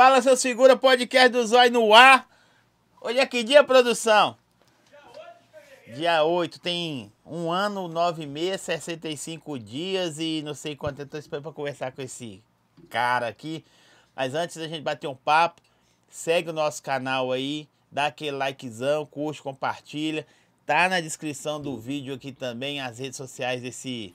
Fala, seu segura, podcast do Zói no ar. Hoje é que dia, produção? Dia 8, tem um ano, nove meses, 65 dias e não sei quanto. Eu tô esperando pra conversar com esse cara aqui. Mas antes da gente bater um papo, segue o nosso canal aí, dá aquele likezão, curte, compartilha. Tá na descrição do vídeo aqui também as redes sociais desse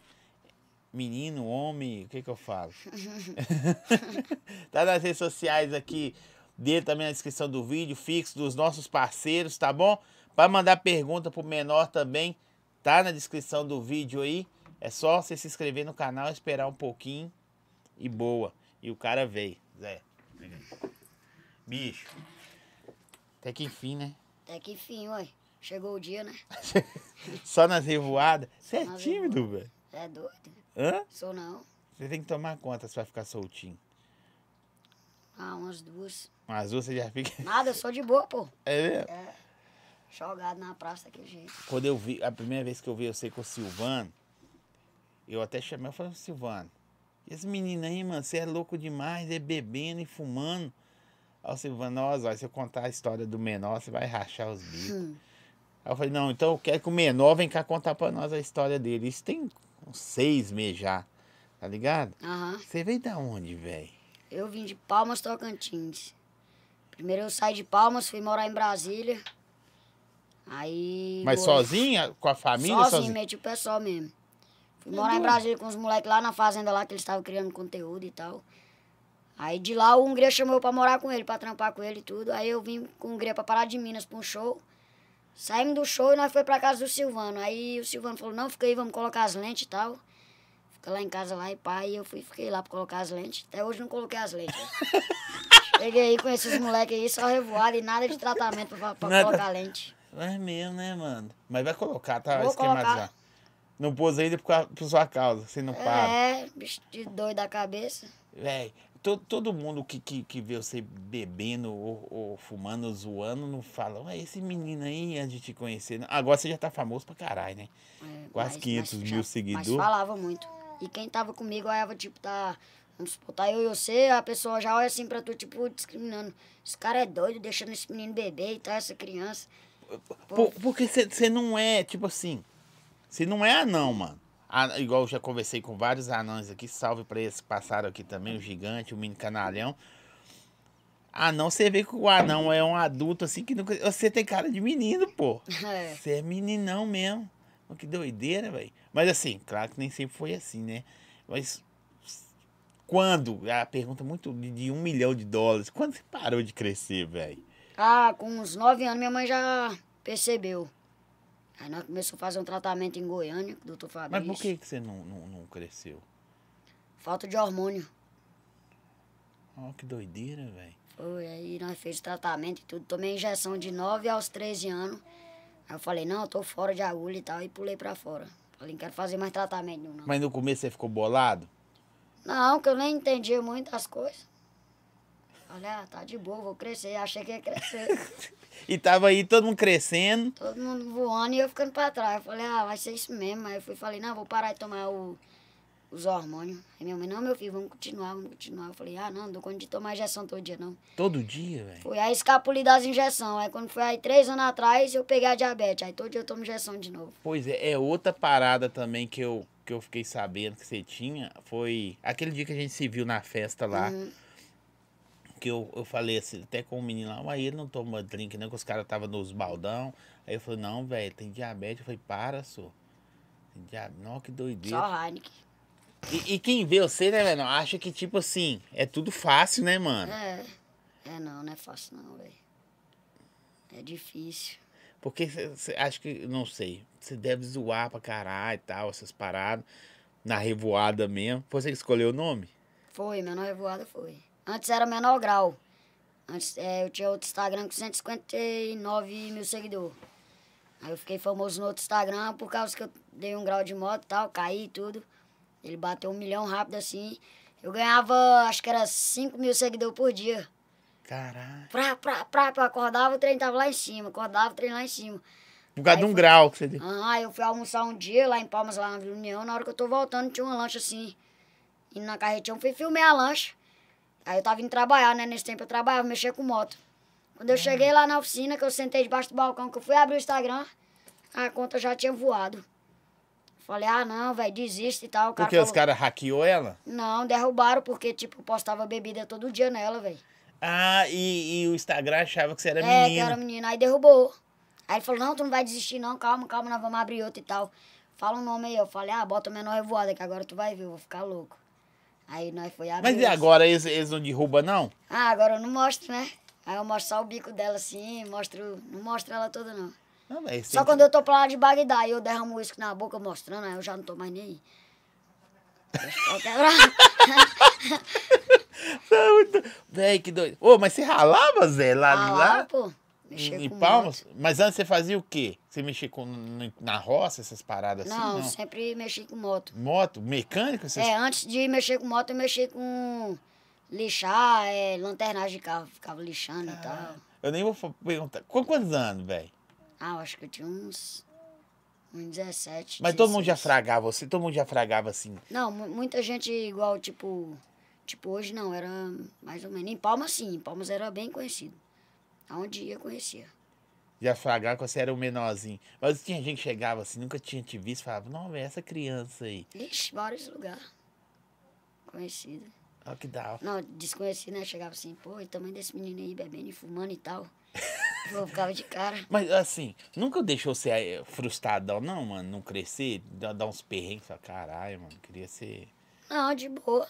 menino, homem, o que que eu falo? tá nas redes sociais aqui dele também na descrição do vídeo, fixo dos nossos parceiros, tá bom? Para mandar pergunta pro menor também, tá na descrição do vídeo aí. É só você se inscrever no canal, esperar um pouquinho e boa. E o cara veio, Zé. Bicho. Até que enfim, né? Até que enfim, ué. Chegou o dia, né? só nas revoadas? Você é tímido, velho. É doido? Hã? Sou não. Você tem que tomar quantas pra ficar soltinho? Ah, umas duas. Umas duas você já fica. Nada, eu sou de boa, pô. É mesmo? É. Jogado na praça daquele jeito. Quando eu vi, a primeira vez que eu vi, eu sei com o Silvano, eu até chamei e falei, Silvano, esse menino aí, mano, você é louco demais, é bebendo e fumando. Aí o Silvano, nossa, se eu contar a história do menor, você vai rachar os bicos. Hum. Aí eu falei, não, então eu quero que o menor vem cá contar pra nós a história dele. Isso tem uns seis meses já, tá ligado? Aham. Você veio da onde, velho? Eu vim de Palmas, Tocantins. Primeiro eu saí de Palmas, fui morar em Brasília. Aí. Mas sozinha? Com a família? Sozinha, sozinha? meti o pessoal mesmo. Fui tá morar em Brasília com os moleques lá na fazenda lá, que eles estavam criando conteúdo e tal. Aí de lá o Hungria chamou eu pra morar com ele, pra trampar com ele e tudo. Aí eu vim com o Hungria pra parar de Minas pra um show. Saímos do show e nós foi pra casa do Silvano. Aí o Silvano falou, não, fica aí, vamos colocar as lentes e tal. Fica lá em casa lá e pai, e eu fui, fiquei lá pra colocar as lentes. Até hoje não coloquei as lentes. Cheguei aí com esses moleques aí, só revoado e nada de tratamento pra, pra nada. colocar lente. Mas mesmo, né, mano? Mas vai colocar, tá? Vou esquematizar. Colocar. Não pôs ainda por, por sua causa, você não é, para. É, bicho de doido da cabeça. Véi, todo, todo mundo que, que, que vê você bebendo ou, ou fumando, zoando, não fala, é esse menino aí, antes de te conhecer. Né? Agora você já tá famoso pra caralho, né? É, Quase mas, 500 mas, mil seguidores. Mas falava muito. E quem tava comigo, olhava, tipo, tá... Vamos supor, tá eu e você, a pessoa já olha assim pra tu, tipo, discriminando. Esse cara é doido, deixando esse menino beber e tá, essa criança. Por, porque você não é, tipo assim, você não é anão, mano. Ah, igual eu já conversei com vários anões aqui, salve para esses que passaram aqui também, o gigante, o mini canalhão. Anão, você vê que o anão é um adulto assim que nunca. Você tem cara de menino, pô. É. Você é meninão mesmo. Que doideira, velho. Mas assim, claro que nem sempre foi assim, né? Mas quando? A pergunta muito de, um milhão de dólares. Quando você parou de crescer, velho? Ah, com uns nove anos minha mãe já percebeu. Aí nós começamos a fazer um tratamento em Goiânia, com o doutor Fabrício. Mas por que, que você não, não, não cresceu? Falta de hormônio. Ó, oh, que doideira, velho. Foi, aí nós fez o tratamento e tudo. Tomei injeção de 9 aos 13 anos. Aí eu falei, não, eu tô fora de agulha e tal, e pulei pra fora. Falei, não quero fazer mais tratamento não. Mas no começo você ficou bolado? Não, que eu nem entendia muitas coisas olha, tá de boa, vou crescer. Achei que ia crescer. e tava aí todo mundo crescendo. Todo mundo voando e eu ficando pra trás. Eu falei, ah, vai ser isso mesmo. Aí eu fui, falei, não, vou parar de tomar o, os hormônios. Aí minha mãe, não, meu filho, vamos continuar, vamos continuar. Eu falei, ah, não, não dou conta de tomar injeção todo dia, não. Todo dia, velho? Fui, aí escapuli das injeções. Aí quando foi aí três anos atrás, eu peguei a diabetes. Aí todo dia eu tomo injeção de novo. Pois é, é outra parada também que eu, que eu fiquei sabendo que você tinha. Foi aquele dia que a gente se viu na festa lá. Uhum. Porque eu, eu falei assim, até com o menino lá, mas ele não toma drink, né? que os caras estavam nos baldão. Aí eu falei, não, velho, tem diabetes. Eu falei, para, senhor. Tem diabetes. Não, que doideira. Só Heineken. E, e, quem vê você, né, velho, acha que, tipo assim, é tudo fácil, né, mano? É. É, não, não é fácil, não, velho. É difícil. Porque você acho que, não sei, você deve zoar pra caralho e tal, essas paradas. Na revoada mesmo. Foi você que escolheu o nome? Foi, meu nome revoada foi. Antes era menor grau. Antes, é, eu tinha outro Instagram com 159 mil seguidores. Aí eu fiquei famoso no outro Instagram por causa que eu dei um grau de moto e tal, caí e tudo. Ele bateu um milhão rápido assim. Eu ganhava, acho que era 5 mil seguidores por dia. Caralho. Pra, pra, pra, pra, acordava, o trem tava lá em cima. Acordava, o trem lá em cima. Por causa de um fui... grau que você deu. Ah, eu fui almoçar um dia lá em Palmas, lá na Vila União. Na hora que eu tô voltando, tinha uma lancha assim. Indo na carretinha, eu fui filmei a lancha. Aí eu tava indo trabalhar, né? Nesse tempo eu trabalhava, mexia com moto. Quando eu cheguei lá na oficina, que eu sentei debaixo do balcão, que eu fui abrir o Instagram, a conta já tinha voado. Falei, ah, não, velho, desiste e tal. O cara porque falou, os caras hackeou ela? Não, derrubaram, porque, tipo, postava bebida todo dia nela, velho. Ah, e, e, o Instagram achava que você era é, menino. É, que eu era menino. Aí derrubou. Aí ele falou, não, tu não vai desistir não, calma, calma, nós vamos abrir outro e tal. Fala um nome aí. Eu falei, ah, bota o menor revoada, que agora tu vai ver, eu vou ficar louco. Aí nós foi abrir. Mas e agora eles, eles não derrubam, não? Ah, agora eu não mostro, né? Aí eu mostro só o bico dela assim, mostro, não mostro ela toda, não. não mas só quando que... eu tô pra lá de Bagdá e eu derramo o uísque na boca mostrando, aí eu já não tô mais nem aí. Véi, que doido. Ô, mas você ralava, Zé, lá, ralava, lá? pô. Mexia em Palmas? Mas antes você fazia o quê? Você mexia com, na roça, essas paradas assim, não, assim? Não, sempre mexi com moto. Moto? Mecânico? Essas... É, antes de mexer com moto, eu mexi com lixar, é, lanternagem de carro, ficava lixando ah, e tal. Eu nem vou perguntar. Com quantos anos, velho? Ah, eu acho que eu tinha uns. Uns 17. Mas 16. todo mundo já fragava você? Todo mundo já fragava assim? Não, muita gente igual, tipo. Tipo, hoje não, era mais ou menos. Em Palmas, sim. Em Palmas era bem conhecido. Aonde ia, conhecia. Já afagar que você era o menorzinho. Mas tinha gente que chegava assim, nunca tinha te visto, falava, não, é essa criança aí. Ixi, vários lugares. conhecido Olha que da hora. Não, desconhecido, né? Chegava assim, pô, e também desse menino aí bebendo e fumando e tal. Eu ficava de cara. Mas assim, nunca deixou você eh, frustradão, não, mano? Não crescer, dar uns perrengues, falar, caralho, mano, queria ser. Não, de boa.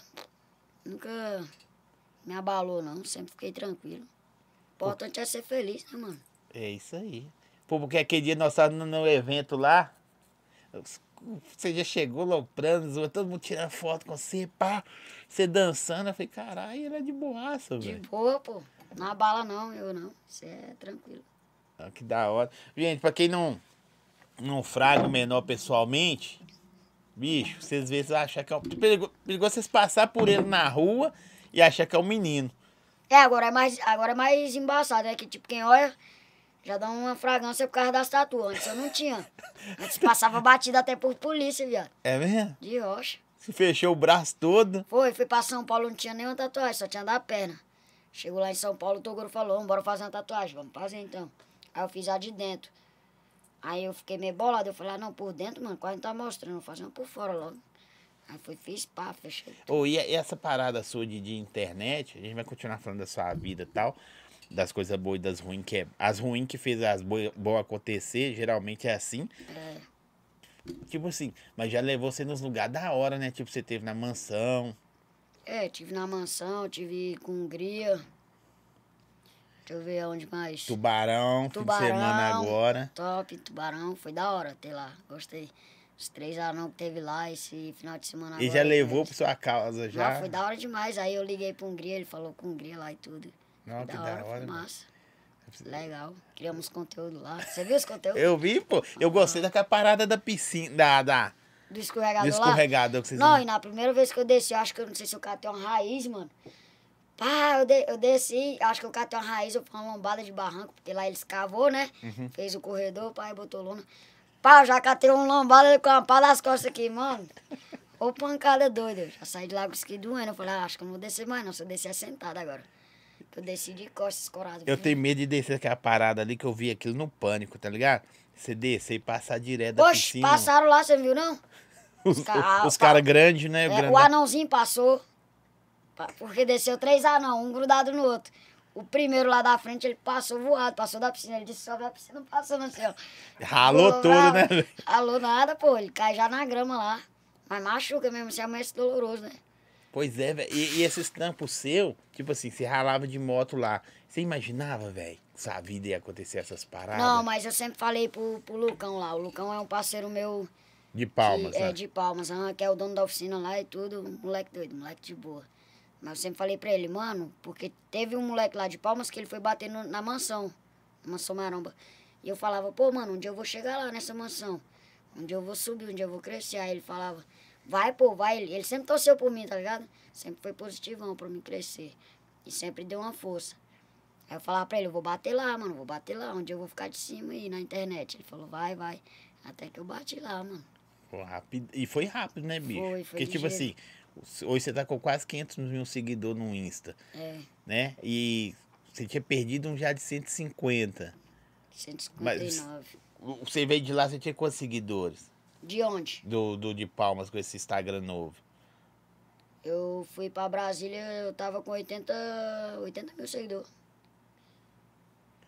Nunca me abalou, não. Sempre fiquei tranquilo. O importante é ser feliz, né, mano? É isso aí. Pô, porque aquele dia nós estávamos no evento lá, você já chegou loprando, todo mundo tirando foto com você, pá, você dançando. Eu falei, caralho, ele é de boaça, velho. De boa, pô. Não abala não, eu não. Você é tranquilo. Ah, que da hora. Gente, pra quem não, não fraga o menor pessoalmente, bicho, vocês às vezes acham que é um... Perigo, vocês passar por ele na rua e achar que é um menino. É, agora é mais, agora é mais embaçado, né? Que tipo, quem olha já dá uma fragrância por causa das tatuas. Antes eu não tinha. Antes passava batida até por polícia, viado. É mesmo? De rocha. Você fechou o braço todo. Foi, fui pra São Paulo, não tinha nenhuma tatuagem, só tinha da perna. Chegou lá em São Paulo, o Toguro falou, vamos bora fazer uma tatuagem, vamos fazer então. Aí eu fiz a de dentro. Aí eu fiquei meio bolado, eu falei, ah, não, por dentro, mano, quase não tá mostrando, vou fazer uma por fora logo. Aí fui, fiz, pá, fechei. Ô, oh, e essa parada sua de, de internet, a gente vai continuar falando da sua vida e tal, das coisas boas e das ruins, que é as ruins que fez as boas, boas acontecer, geralmente é assim. É. Tipo assim, mas já levou você nos lugares da hora, né? Tipo, você teve na mansão. É, tive na mansão, tive com Hungria. Deixa eu ver aonde mais. Tubarão, tubarão, fim de semana agora. Top, tubarão, foi da hora ter lá, gostei. Os três anão que teve lá esse final de semana. E agora, já levou né? pra sua casa já? Não, foi da hora demais. Aí eu liguei pro Hungria, ele falou com Hungria lá e tudo. Não, que da, hora, da hora. Massa. Legal. Criamos conteúdo lá. Você viu os conteúdos? Eu vi, pô. Eu ah. gostei daquela parada da piscina, da... da... Do escorregador, Do escorregador lá. que vocês Não, viram. e na primeira vez que eu desci, eu acho que eu não sei se o cara uma raiz, mano. Pá, eu, de, eu desci, acho que o cara uma raiz, eu fui uma lombada de barranco, porque lá eles cavou, né? Uhum. Fez o corredor, pai, botou lona. Pá, eu já catei um lombada com a pá nas costas aqui, mano. Ô pancada doida, eu já saí de lá com isso aqui doendo. Eu falei, ah, acho que eu não vou descer mais não, se eu descer é sentado agora. Eu desci de costas, corado. Eu tenho medo de descer aquela parada ali que eu vi aquilo no pânico, tá ligado? Você descer e passar direto da Oxe, piscina. passaram lá, você não viu, não? Os, os caras cara grandes, né? É, grande... O anãozinho passou. Porque desceu três anão, um grudado no outro. O primeiro lá da frente, ele passou voado, passou da piscina. Ele disse, sobe a piscina, não passou no céu. Ralou tudo, né? Ralou nada, pô. Ele cai já na grama lá. Mas machuca mesmo, se é mais doloroso, né? Pois é, velho. E, e, esses trampos seu, tipo assim, você ralava de moto lá. Você imaginava, velho, que a vida ia acontecer essas paradas? Não, mas eu sempre falei pro, pro Lucão lá. O Lucão é um parceiro meu. De palmas, é, né? É, de palmas. Ah, que é o dono da oficina lá e tudo. Moleque doido, moleque de boa. Mas eu sempre falei pra ele, mano, porque teve um moleque lá de palmas que ele foi bater no, na mansão. Mansão Maromba. E eu falava, pô, mano, um dia eu vou chegar lá nessa mansão. Um dia eu vou subir, um dia eu vou crescer. Aí ele falava vai, pô, vai. Ele, ele sempre torceu por mim, tá ligado? Sempre foi positivão pra mim crescer. E sempre deu uma força. Aí eu falava pra ele, eu vou bater lá, mano, vou bater lá, onde eu vou ficar de cima aí na internet. Ele falou, vai, vai. Até que eu bati lá, mano. Rápido. E foi rápido, né, bicho? Foi, foi Porque, tipo jeito. assim, hoje você tá com quase 500 mil seguidores no Insta. É. Né? E você tinha perdido um já de 150. 159. Mas você veio de lá, você tinha quantos seguidores? De onde? Do, do de Palmas com esse Instagram novo. Eu fui pra Brasília, eu tava com 80, 80 mil seguidores.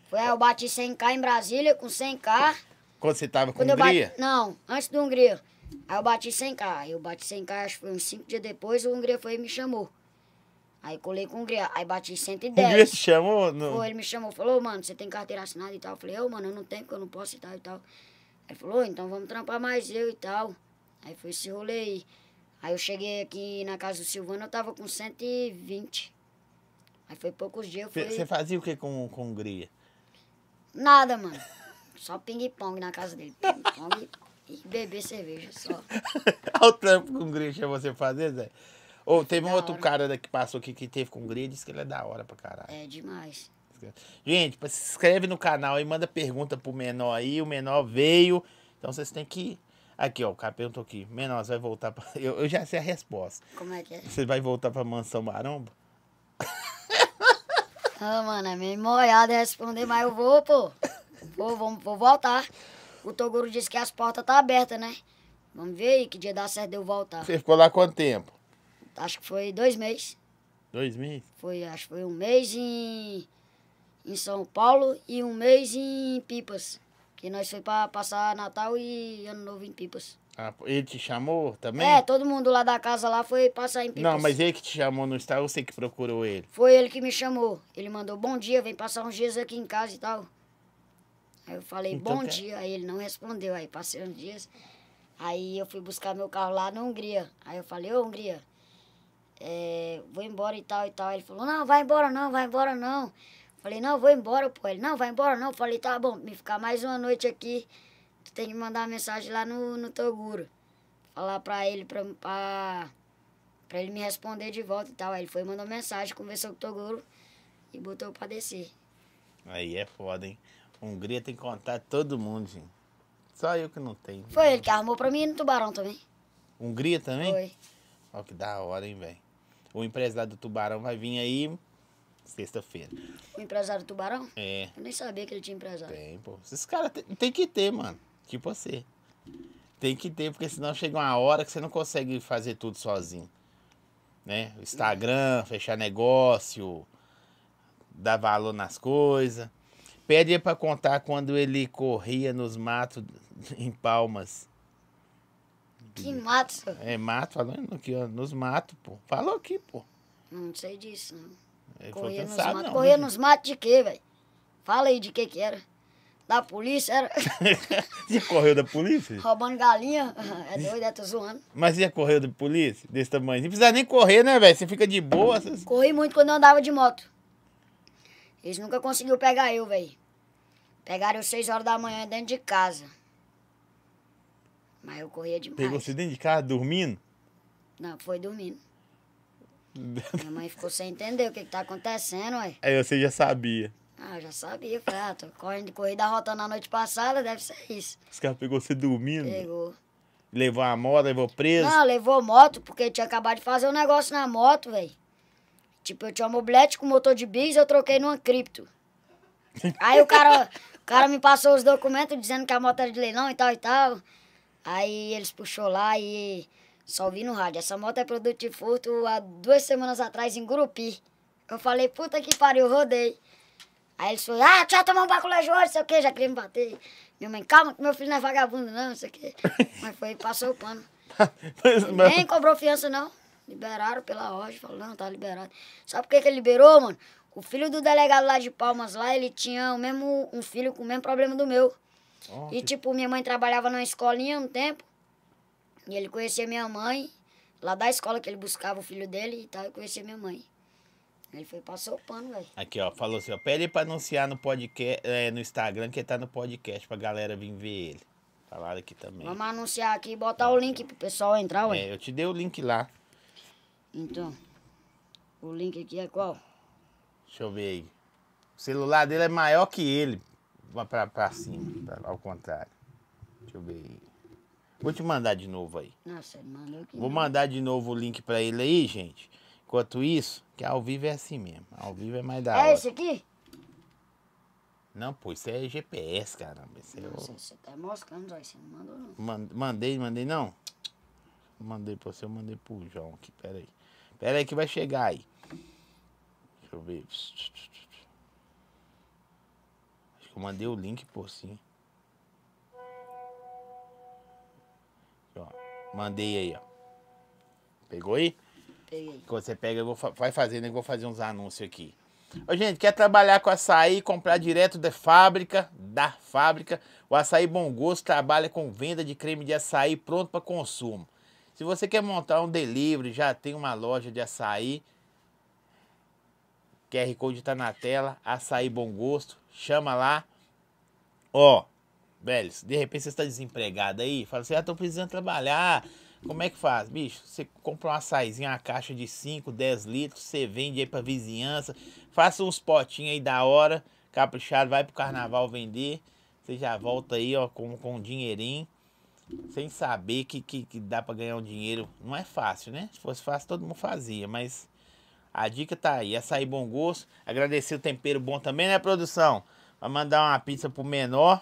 Foi aí eu bati 100k em Brasília com 100k. Quando você tava com Quando Hungria? Bati, não, antes do Hungria. Aí eu bati 100k. Eu bati 100k, acho que foi uns 5 dias depois, o Hungria foi e me chamou. Aí colei com o Hungria, aí bati 110. O Hungria te chamou? Não. Foi, ele me chamou, falou, mano, você tem carteira assinada e tal. Eu falei, eu, oh, mano, eu não tenho, porque eu não posso e tal e tal. Aí falou, então vamos trampar mais eu e tal. Aí foi esse rolê aí. Aí eu cheguei aqui na casa do Silvano, eu tava com 120. Aí foi poucos dias. Você falei... fazia o que com, com Hungria? Nada, mano. Só ping-pong na casa dele. Ping-pong e beber cerveja só. Olha o trampo com Hungria que você fazer, Zé. Ou oh, teve um outro hora. cara que passou aqui que teve com Hungria e disse que ele é da hora pra caralho. É demais. Gente, se inscreve no canal e manda pergunta pro menor aí. O menor veio. Então vocês têm que. Aqui, ó, o cara perguntou aqui. Menor, você vai voltar pra. Eu, eu já sei a resposta. Como é que é? Você vai voltar pra mansão maromba? Ah, mano, é meio molhado responder, mas eu vou, pô. Vou, vou, vou voltar. O Toguro disse que as portas tá abertas, né? Vamos ver aí que dia dá certo de eu voltar. Você ficou lá quanto tempo? Acho que foi dois meses. Dois meses? Foi, acho que foi um mês e em São Paulo e um mês em Pipas. Que nós foi para passar Natal e Ano Novo em Pipas. Ah, ele te chamou também? É, todo mundo lá da casa lá foi passar em Pipas. Não, mas ele que te chamou no estado, você que procurou ele? Foi ele que me chamou. Ele mandou bom dia, vem passar uns dias aqui em casa e tal. Aí eu falei então, bom que... dia, aí ele não respondeu. Aí passei uns dias. Aí eu fui buscar meu carro lá na Hungria. Aí eu falei, ô Hungria, é, vou embora e tal e tal. Aí ele falou, não, vai embora não, vai embora não. Falei, não, vou embora, pô. Ele, não, vai embora não. Falei, tá bom, me ficar mais uma noite aqui, tu tem que mandar uma mensagem lá no, no Toguro. Falar pra ele, pra, pra, pra ele me responder de volta e tal. Aí ele foi, mandou mensagem, conversou com o Toguro e botou pra descer. Aí é foda, hein? Hungria tem contato todo mundo, gente. Só eu que não tenho. Foi ele que arrumou pra mim e no Tubarão também. Hungria também? Foi. Ó, que da hora, hein, velho. O empresário do Tubarão vai vir aí sexta-feira. O empresário do Tubarão? É. Eu nem sabia que ele tinha empresário. Tem, pô. Esses caras tem, tem que ter, mano. Tipo você. Tem que ter, porque senão chega uma hora que você não consegue fazer tudo sozinho. Né? Instagram, fechar negócio, dar valor nas coisas. Pede para contar quando ele corria nos matos em Palmas. Que mato, senhor? É mato, falando aqui, ó, nos matos, pô. Falou aqui, pô. Não sei disso, não. Ele corria falou, nos sabe, Não, corria né? nos matos de quê, velho? Fala aí de que que era. Da polícia era. Você correu da polícia? Roubando galinha. É doido, é, tô zoando. Mas você correu da polícia? Desse tamanho? Não precisa nem correr, né, velho? Você fica de boa. Você... Corri muito quando eu andava de moto. Eles nunca conseguiram pegar eu, velho. Pegaram eu seis horas da manhã dentro de casa. Mas eu corria demais. Pegou você dentro de casa dormindo? Não, foi dormindo. Minha mãe ficou sem entender o que, que tá acontecendo, ué. Aí você já sabia. Ah, eu já sabia, falei, ah, tô correndo, de corrida rota na noite passada, deve ser isso. Os caras pegou você dormindo? Pegou. Levou a moto, levou preso? Não, levou moto, porque tinha acabado de fazer um negócio na moto, velho. Tipo, eu tinha um mobilete com motor de bis, eu troquei numa cripto. Aí o cara, o cara me passou os documentos dizendo que a moto era de leilão e tal e tal. Aí eles puxou lá e só ouvi no rádio. Essa moto é produto de furto há duas semanas atrás em Gurupi. Eu falei, puta que pariu, rodei. Aí eles falaram, ah, tinha tomar um baculé hoje, sei o quê, já queria me bater. Minha mãe, calma que meu filho não é vagabundo não, sei o quê. Mas foi, passou o pano. Nem cobrou fiança não. Liberaram pela ordem, falou, não, tá liberado. Sabe por que que ele liberou, mano? O filho do delegado lá de Palmas, lá, ele tinha o mesmo, um filho com o mesmo problema do meu. Oh, e, tipo, minha mãe trabalhava numa escolinha um tempo. E ele conhecia minha mãe, lá da escola que ele buscava o filho dele e tal, eu conhecia minha mãe. Ele foi passou o pano, velho. Aqui, ó, falou assim, ó, pede pra anunciar no podcast, é, no Instagram que tá no podcast pra galera vir ver ele. Falaram aqui também. Vamos anunciar aqui e botar tá. o link pro pessoal entrar, ué. É, eu te dei o link lá. Então, o link aqui é qual? Deixa eu ver aí. O celular dele é maior que ele. Vai pra, pra cima, pra, ao contrário. Deixa eu ver aí. Vou te mandar de novo aí. Nossa, mandou que. Vou mandar de novo o link pra ele aí, gente. Enquanto isso, que ao vivo é assim mesmo. Ao vivo é mais da é hora. É esse aqui? Não, pô, isso é GPS, caramba. Isso Nossa, é o... você tá moscando, Você não mandou, não. Mandei, mandei, não? Mandei pra você, eu mandei pro João aqui. Pera aí. Pera aí que vai chegar aí. Deixa eu ver. Acho que eu mandei o link pô, sim. Mandei aí, ó. Pegou aí? Peguei. Quando você pega, eu vou, vai fazendo, né, eu vou fazer uns anúncios aqui. Ô, gente, quer trabalhar com açaí, comprar direto da fábrica, da fábrica. O Açaí Bom Gosto trabalha com venda de creme de açaí pronto para consumo. Se você quer montar um delivery, já tem uma loja de açaí, QR Code está na tela, açaí bom gosto, chama lá. Ó, velho, de repente você está desempregado aí, fala assim, ah, tô precisando trabalhar, como é que faz? Bicho, você compra um açaizinho, uma caixa de 5, 10 litros, você vende aí pra vizinhança, faça uns potinhos aí da hora, caprichado, vai pro carnaval vender, você já volta aí, ó, com, com um dinheirinho, sem saber que, que, que dá para ganhar um dinheiro. Não é fácil, né? Se fosse fácil, todo mundo fazia, mas a dica tá aí, é açaí bom gosto, agradecer o tempero bom também, né, produção? Vai mandar uma pizza pro menor,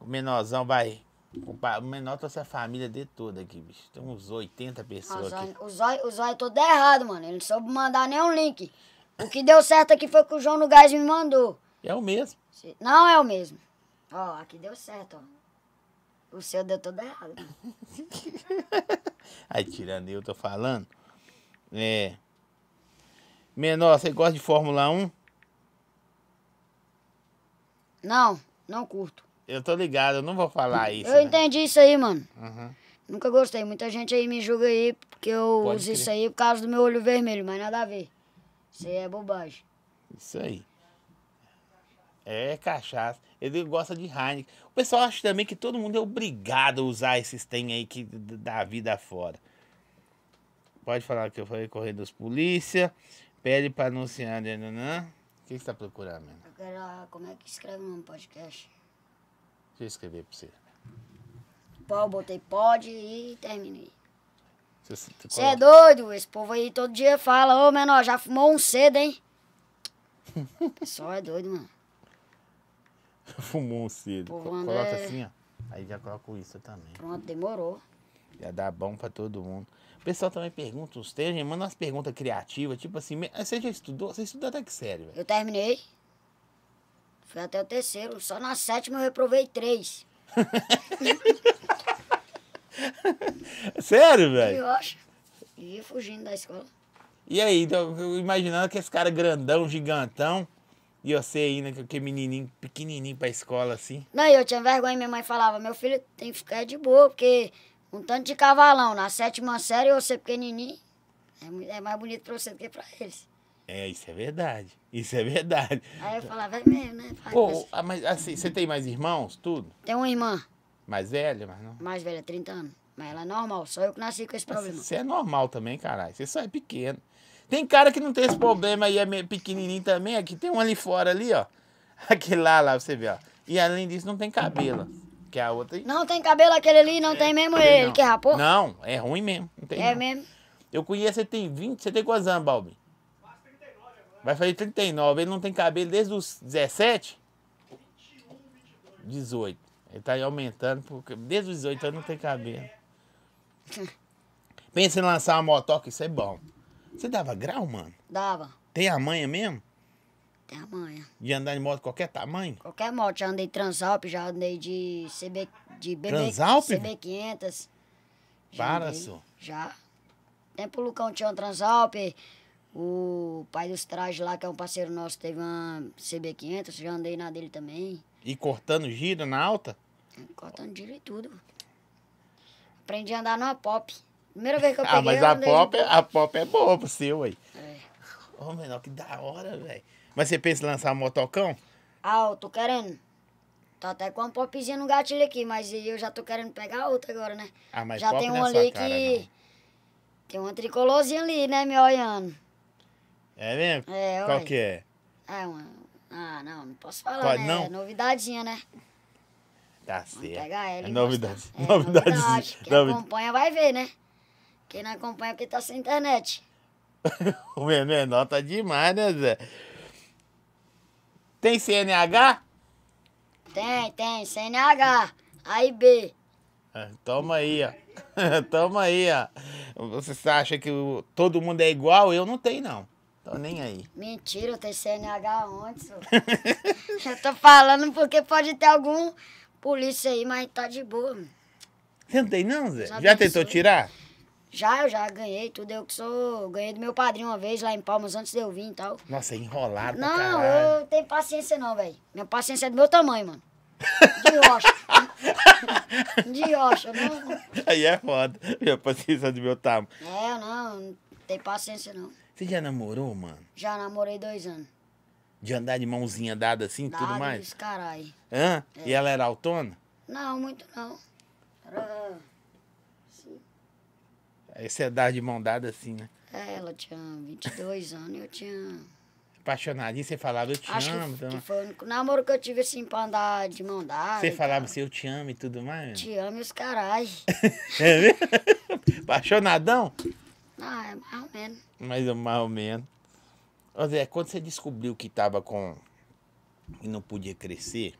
o menorzão vai. O menor tá a família de toda aqui, bicho. Tem uns 80 pessoas ah, aqui. O zóio, o zóio todo errado, mano. Ele não soube mandar nenhum link. O que deu certo aqui foi que o João no Gás me mandou. É o mesmo. Não é o mesmo. Ó, aqui deu certo, ó. O seu deu todo errado. Aí, tirando eu, tô falando. É. Menor, você gosta de Fórmula 1? Não, não curto. Eu tô ligado, eu não vou falar isso. Eu né? entendi isso aí, mano. Uhum. Nunca gostei. Muita gente aí me julga aí porque eu Pode uso crer. isso aí por causa do meu olho vermelho, mas nada a ver. Isso aí é bobagem. Isso aí. É cachaça. Ele gosta de Heineken. O pessoal acha também que todo mundo é obrigado a usar esses tem aí que dá a vida fora. Pode falar que eu falei correndo dos polícia. Pede pra anunciar. né? né, né? O que você tá procurando, mano? Eu quero. Como é que escreve um podcast? Deixa eu escrever pra você. eu botei pode e terminei. Você é doido? Esse povo aí todo dia fala, ô menor, já fumou um cedo, hein? o pessoal é doido, mano. fumou um cedo. Coloca é... assim, ó. Aí já coloco isso também. Pronto, demorou. Já dá bom pra todo mundo. O pessoal também pergunta os temas, manda umas perguntas criativas, tipo assim, você já estudou? Você estudou até que sério, velho? Eu terminei. Foi até o terceiro. Só na sétima eu reprovei três. Sério, velho? Eu acho. E fugindo da escola. E aí, então, eu imaginando que esse cara grandão, gigantão, e você ainda, né, que aquele menininho, pequenininho pra escola, assim. Não, eu tinha vergonha, minha mãe falava, meu filho tem que ficar de boa, porque um tanto de cavalão, na sétima série, eu ser pequenininho, é, é mais bonito pra você do que pra eles. É, isso é verdade. Isso é verdade. Aí eu falava, é mesmo, né? Pô, mas... Ah, mas assim, você tem mais irmãos, tudo? Tem uma irmã. Mais velha, mas não? Mais velha, 30 anos. Mas ela é normal, só eu que nasci com esse mas problema. Você é normal também, caralho. Você só é pequeno. Tem cara que não tem esse problema e é pequenininho também. Aqui é tem um ali fora, ali, ó. Aquele lá, lá, você vê, ó. E além disso, não tem cabelo. Que é a outra... Não tem cabelo aquele ali, não é, tem mesmo ele, não. que rapou. Não, é ruim mesmo. Não tem é não. mesmo. Eu conheço, você tem 20, você tem quantos anos, Balbi? Vai fazer 39. Ele não tem cabelo desde os 17? 18. Ele tá aí aumentando, porque desde os 18 anos não tem cabelo. Pensa em lançar uma motoca, isso é bom. Você dava grau, mano? Dava. Tem a manha mesmo? Tem a manha. De andar de moto de qualquer tamanho? Qualquer moto. Já andei Transalp, já andei de CB... De BB, Transalp? CB500. Para, senhor. Já. Tempo o Lucão tinha um Transalp, o pai dos trajes lá, que é um parceiro nosso, teve uma CB500, já andei na dele também. E cortando giro na alta? Cortando giro e tudo. Aprendi a andar numa pop. Primeira vez que eu ah, peguei, Ah, mas a pop, é, a pop é boa pro seu, aí. É. Ô, oh, menor, que da hora, velho. Mas você pensa em lançar um motocão? Ah, eu tô querendo. Tô até com uma popzinha no gatilho aqui, mas eu já tô querendo pegar outra agora, né? Ah, mas já pop tem é uma ali cara, que... Não. Tem uma tricolorzinha ali, né, me olhando. É mesmo? É, Qual que é? Ah, Ah, não, não posso falar, Pode, né? Não? É novidadinha, né? Tá certo. Pegar ele é novidade. É, novidade. Quem novidade. acompanha vai ver, né? Quem não acompanha é porque tá sem internet. o menino menor é tá demais, né, Zé? Tem CNH? Tem, tem. CNH. A e B. Ah, toma aí, ó. Toma aí, ó. Você acha que todo mundo é igual? Eu não tenho, não. Tô nem aí. Mentira, eu tenho CNH ontem, senhor. eu tô falando porque pode ter algum polícia aí, mas tá de boa. Mano. Você não tem não, Zé? Já, já tentou tirar? Já, eu já ganhei tudo. Eu que sou. Ganhei do meu padrinho uma vez lá em Palmas antes de eu vir e tal. Nossa, é enrolado, Não, caralho. eu tenho paciência não, velho. Minha paciência é do meu tamanho, mano. De rocha. de rocha, não. Aí é foda. Minha paciência é do meu tamanho. É, não, não tem paciência não. Você já namorou, mano? Já namorei dois anos. De andar de mãozinha dada assim, e tudo mais? Carai. Hã? É. E ela era autona? Não, muito não. Era. Sim. Você é dar de mão dada assim, né? É, ela tinha 22 anos e eu tinha. Apaixonadinho, você falava, eu te Acho amo. Que, foi o namoro que eu tive assim pra andar de mão dada. Você falava assim, eu te amo e tudo mais? Te amo e os carai. é mesmo? Apaixonadão? Ah, é mais ou menos. Mais ou, é mais ou menos. Ô Zé, quando você descobriu que tava com. e não podia crescer,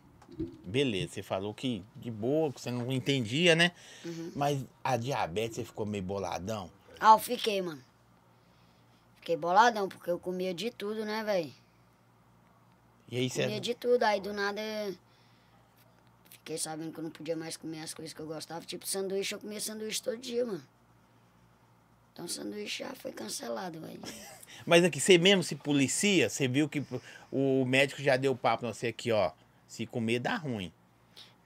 beleza, você falou que de boa, que você não entendia, né? Uhum. Mas a diabetes você ficou meio boladão? Ah, eu fiquei, mano. Fiquei boladão, porque eu comia de tudo, né, velho? E aí você. Comia de tudo, aí do nada. Fiquei sabendo que eu não podia mais comer as coisas que eu gostava. Tipo, sanduíche, eu comia sanduíche todo dia, mano. Então o sanduíche já foi cancelado, velho. Mas aqui, você mesmo se policia? Você viu que o médico já deu papo pra você aqui, ó. Se comer dá ruim.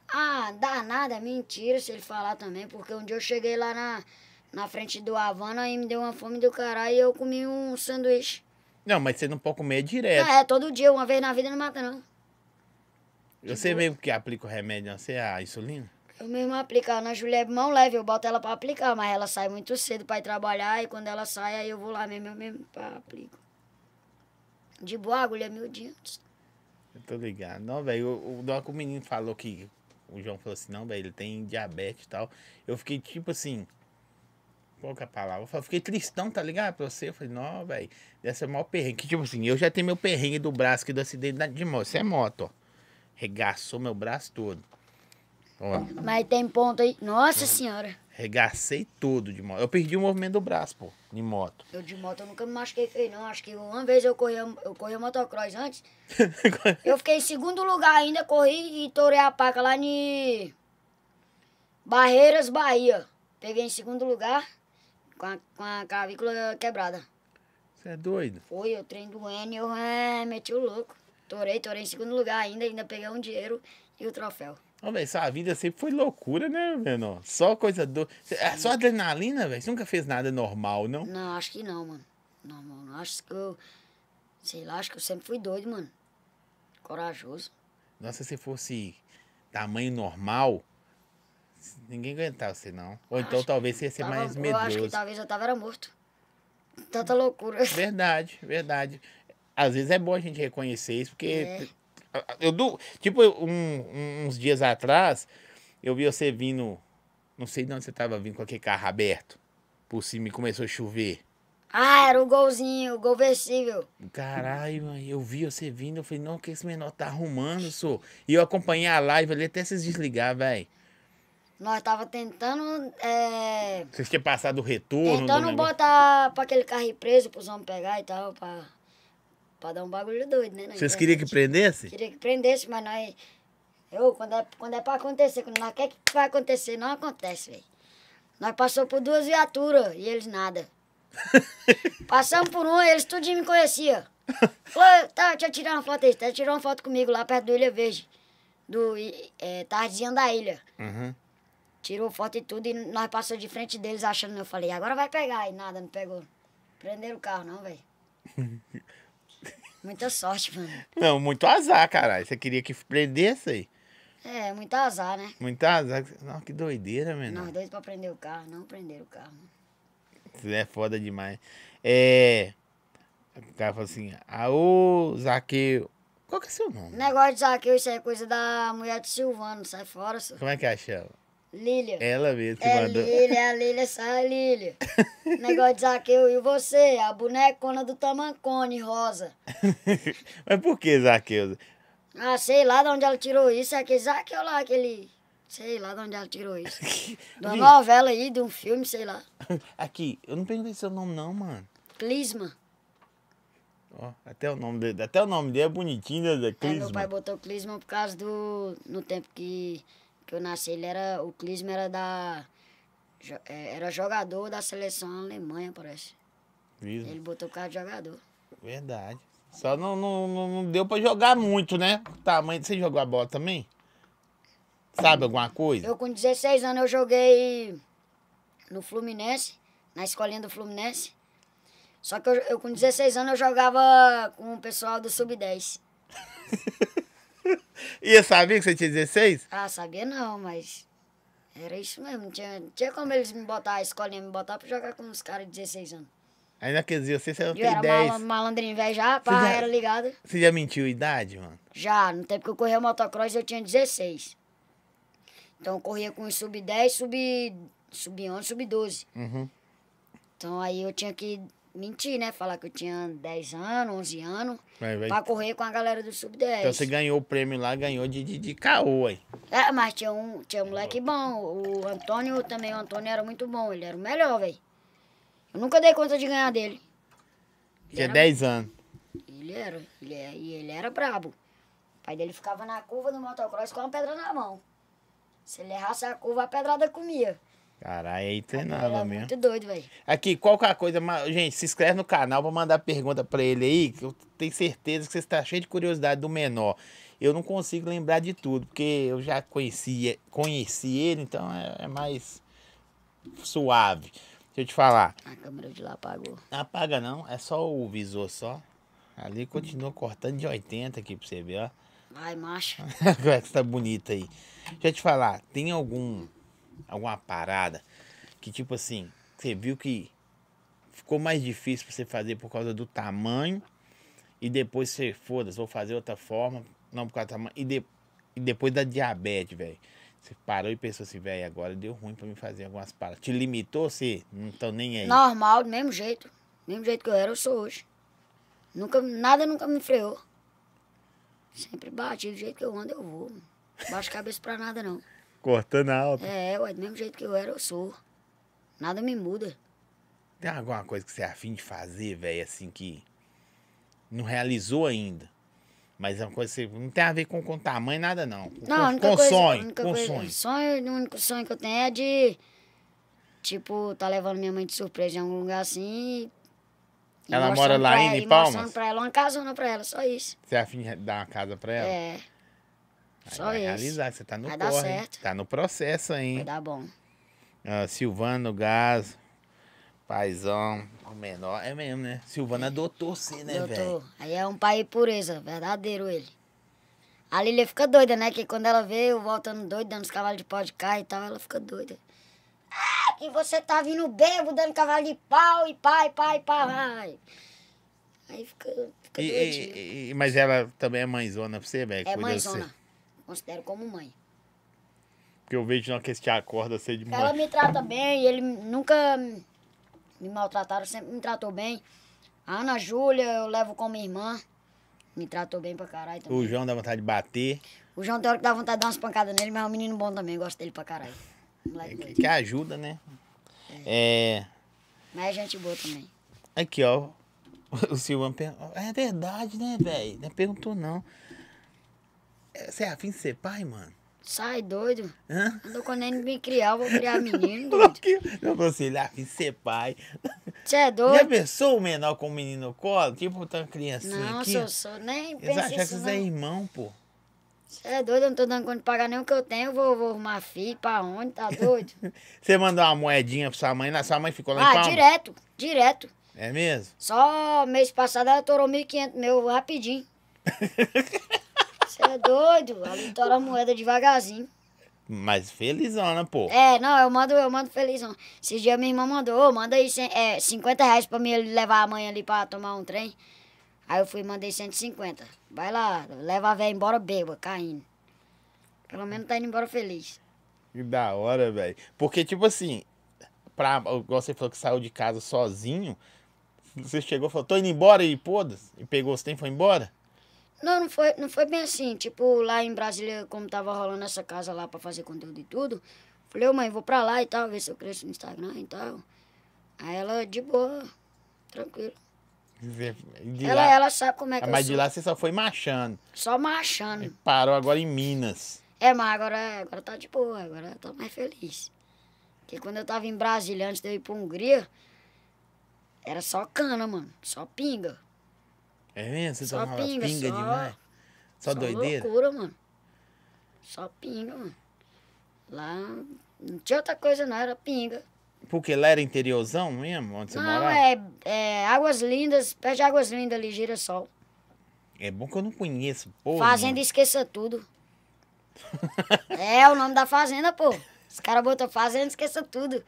Ah, dá nada, mentira se ele falar também, porque um dia eu cheguei lá na, na frente do Havana e me deu uma fome do caralho e eu comi um sanduíche. Não, mas você não pode comer direto. Ah, é, todo dia, uma vez na vida não mata, não. Você tipo, mesmo que aplica o remédio, não? Né? Você é a insulina? Eu mesmo aplico. A Ana Júlia é mão leve, eu boto ela pra aplicar, mas ela sai muito cedo pra ir trabalhar e quando ela sai, aí eu vou lá mesmo, eu mesmo pra aplico. De boa, agulha mil dias. Eu tô ligado. Não, velho, o, o, o menino falou que. O João falou assim, não, velho, ele tem diabetes e tal. Eu fiquei tipo assim. Pouca é palavra. Eu fiquei tristão, tá ligado? Pra você. Eu falei, não, velho, dessa é maior perrengue. Que, tipo assim, eu já tenho meu perrengue do braço que do acidente de moto. Isso é moto, ó. Regaçou meu braço todo. Mas tem ponto aí. Nossa uhum. senhora. Regacei tudo de moto. Eu perdi o movimento do braço, pô, de moto. Eu de moto eu nunca me machuquei feio, não. Acho que uma vez eu corri, eu corri motocross antes. eu fiquei em segundo lugar ainda, corri e torei a paca lá em Barreiras, Bahia. Peguei em segundo lugar com a, com a clavícula quebrada. Você é doido? Foi, eu treino do N, eu é, meti o louco. Torei, torei em segundo lugar ainda, ainda peguei um dinheiro e o troféu. Homem, sua vida sempre foi loucura, né, menor? Só coisa do. É só adrenalina, velho? Você nunca fez nada normal, não? Não, acho que não, mano. Normal, não. Acho que eu. Sei lá, acho que eu sempre fui doido, mano. Corajoso. Nossa, se fosse tamanho normal, ninguém aguentava você, não. Ou então talvez você ia ser tava, mais medroso. Eu acho que talvez eu tava era morto. Tanta loucura. Verdade, verdade. Às vezes é bom a gente reconhecer isso, porque é. Eu Tipo, um, uns dias atrás, eu vi você vindo. Não sei de onde você tava vindo com aquele carro aberto. Por cima e começou a chover. Ah, era o um golzinho, o gol vestível Caralho, eu vi você vindo, eu falei, não, que esse menor tá arrumando, sou. E eu acompanhei a live ali até vocês desligar, velho. Nós tava tentando. É... Vocês tinham passado o retorno. Tentando botar pra aquele carro preso pros homens pegar e tal, pra Pra dar um bagulho doido, né? Vocês queriam que prendesse? Queria que prendesse, mas nós. Eu, quando é, quando é pra acontecer, quando nós quer que vai acontecer, não acontece, velho. Nós passou por duas viaturas e eles nada. Passamos por um, eles tudinho me conhecia. Falou, tá, deixa eu tirar uma foto aí. Tá, tirou uma foto comigo lá perto do Ilha Verde. Do é, Tardezinha da Ilha. Uhum. Tirou foto e tudo e nós passamos de frente deles achando. Eu falei, agora vai pegar. E nada, não pegou. Prenderam o carro, não, velho. Muita sorte, mano. Não, muito azar, caralho. Você queria que prendesse aí? É, muito azar, né? Muito azar. Nossa, que doideira, menino. Nós dois pra prender o carro, não prender o carro. Mano. É foda demais. É. O cara falou assim: Aô, Zaqueu. Qual que é seu nome? Negócio de Zaqueu, isso é coisa da mulher de Silvano, sai fora, senhor. Como é que é, chama? Lília. Ela mesmo que é mandou. Lília, a Lília, sai, é Lília. Negócio de Zaqueu e você, a bonecona do Tamancone, rosa. Mas por que Zaqueu? Ah, sei lá de onde ela tirou isso. É aquele Zaqueu é lá, aquele... Sei lá de onde ela tirou isso. de uma novela aí, de um filme, sei lá. Aqui, eu não perguntei seu nome não, mano. Clisma. Oh, até, o nome dele, até o nome dele é bonitinho, né? Clisma. É, meu pai botou Clisma por causa do... No tempo que que eu nasci, ele era. O Clisma era da. É, era jogador da seleção alemã, parece. Isso. Ele botou o carro de jogador. Verdade. Só não, não, não deu pra jogar muito, né? O tamanho. Você jogou a bola também? Sabe alguma coisa? Eu com 16 anos eu joguei no Fluminense, na escolinha do Fluminense. Só que eu, eu com 16 anos eu jogava com o pessoal do Sub-10. e eu sabia que você tinha 16? Ah, sabia não, mas era isso mesmo. Não tinha, não tinha como eles me botar, a escolinha me botar pra jogar com uns caras de 16 anos. Aí naqueles dias você não tem 10. Mal, malandrinho velho já, pá, já, era ligado. Você já mentiu a idade, mano? Já, no tempo que eu corria motocross eu tinha 16. Então eu corria com sub-10, sub, sub-11, sub-12. Uhum. Então aí eu tinha que mentir, né? Falar que eu tinha 10 anos, 11 anos, vai, vai. pra correr com a galera do Sub-10. Então você ganhou o prêmio lá, ganhou de, de, de caô, aí. É, mas tinha um, tinha um moleque bom. O Antônio também, o Antônio era muito bom, ele era o melhor, velho. Eu nunca dei conta de ganhar dele. Tinha era... 10 anos. Ele era, ele era, é, e ele era brabo. O pai dele ficava na curva do motocross com uma pedra na mão. Se ele errasse a curva, a pedrada comia. Caralho, aí é tem nada é mesmo. Muito doido, velho. Aqui, qualquer é coisa, gente, se inscreve no canal vou mandar pergunta pra ele aí, que eu tenho certeza que você está cheio de curiosidade do menor. Eu não consigo lembrar de tudo, porque eu já conheci, conheci ele, então é, é mais suave. Deixa eu te falar. A câmera de lá apagou. Não apaga não, é só o visor só. Ali continua cortando de 80 aqui pra você ver, ó. Vai, macho. Como é que você tá bonita aí. Deixa eu te falar, tem algum alguma parada que, tipo assim, você viu que ficou mais difícil pra você fazer por causa do tamanho e depois você, foda-se, vou fazer outra forma, não por causa do tamanho, e, de, e depois da diabetes, velho. Você parou e pensou assim, velho, agora deu ruim pra mim fazer algumas paradas. Te limitou, você não tô nem aí. Normal, do mesmo jeito. Do mesmo jeito que eu era, eu sou hoje. Nunca, nada nunca me freou. Sempre bati, do jeito que eu ando, eu vou. Baixo cabeça pra nada, não. Cortando a alta. É, ué, do mesmo jeito que eu era, eu sou. Nada me muda. Tem alguma coisa que você é afim de fazer, velho, assim, que não realizou ainda? Mas é uma coisa que não tem a ver com, com tamanho, nada não. Com, não, com, coisa, sonho. Com coisa, sonho. sonho. O único sonho que eu tenho é de, tipo, tá levando minha mãe de surpresa em algum lugar assim. Ela mora lá em Palmas? E mostrando pra ela uma casona pra ela, só isso. Você é afim de dar uma casa pra ela? É. Só vai esse. realizar, você tá no vai corre. Dar certo. Tá no processo ainda. Vai dar bom. Ah, Silvano Gás, paizão, é o menor, é mesmo, né? Silvano é. adotou sim, né, velho? Doutor, aí é um pai pureza, verdadeiro ele. A Lilia fica doida, né? Que quando ela vê eu voltando doido, dando os cavalos de pau de carro e tal, ela fica doida. Ah, que você tá vindo bebo, dando cavalo de pau e pai, pai, pai. Aí fica, fica mas ela também é mãezona pra você, velho? É mãezona. Você considero como mãe. Porque eu vejo não que esse acorda ser de Ela me trata bem, ele nunca me maltrataram, sempre me tratou bem. A Ana Júlia eu levo como irmã. Me tratou bem pra caralho também. O João dá vontade de bater. O João tem hora que dá vontade de dar umas pancadas nele, mas é um menino bom também, gosto dele pra caralho. É, que, que, ajuda, né? É. é. Mas é gente boa também. Aqui, ó. O Silvan, perguntou. É verdade, né, velho? Não é perguntou, não. Você é afim de ser pai, mano? Sai doido. Hã? Não tô querendo me criar, vou criar menino, doido. Não, falou assim, ele é afim de ser pai. Você é doido? Já pensou o menor com o menino no colo? Tipo, tá uma criancinha Não, aqui? Não, sou, nem Eles acham que vocês é irmão, pô. Você é doido, eu não tô dando conta de pagar nem o que eu tenho, eu vou, vou arrumar filho pra onde, tá doido? Você mandou uma moedinha pra sua mãe, na sua mãe ficou lá ah, em Ah, direto, direto. É mesmo? Só mês passado ela torou 1.500 meu, rapidinho. Você é doido, ela entora a moeda devagarzinho. Mas felizona, pô. É, não, eu mando, eu mando felizona. Esse dia minha irmã mandou, manda aí cem, é, 50 reais pra mim levar amanhã ali pra tomar um trem. Aí eu fui mandei 150. Vai lá, leva a velha embora beba, caindo. Pelo menos tá indo embora feliz. Que da hora, velho. Porque, tipo assim, pra, igual você falou que saiu de casa sozinho, você chegou e falou, tô indo embora e podas e pegou os trem e foi embora? Não, não foi, não foi bem assim. Tipo, lá em Brasília, como tava rolando essa casa lá pra fazer conteúdo e tudo, falei, ô mãe, vou pra lá e tal, ver se eu cresço no Instagram e tal. Aí ela, de boa, tranquilo. De ela, lá, ela sabe como é que ah, Mas de sou. lá você só foi marchando. Só marchando. E parou agora em Minas. É, mas agora, agora tá de boa, agora tá mais feliz. Porque quando eu tava em Brasília, antes de eu ir pra Hungria, era só cana, mano, só pinga. É mesmo? Você só tomava pinga, pinga só, demais? Só, só doideira? loucura, mano. Só pinga, mano. Lá não tinha outra coisa não, era pinga. Porque lá era interiorzão mesmo, onde você não, morava? Não, é, é, Águas Lindas, perto de Águas Lindas ali, Girassol. É bom que eu não conheço, pô. Fazenda mano. Esqueça Tudo. é, o nome da fazenda, pô. Os caras botam fazenda Esqueça Tudo.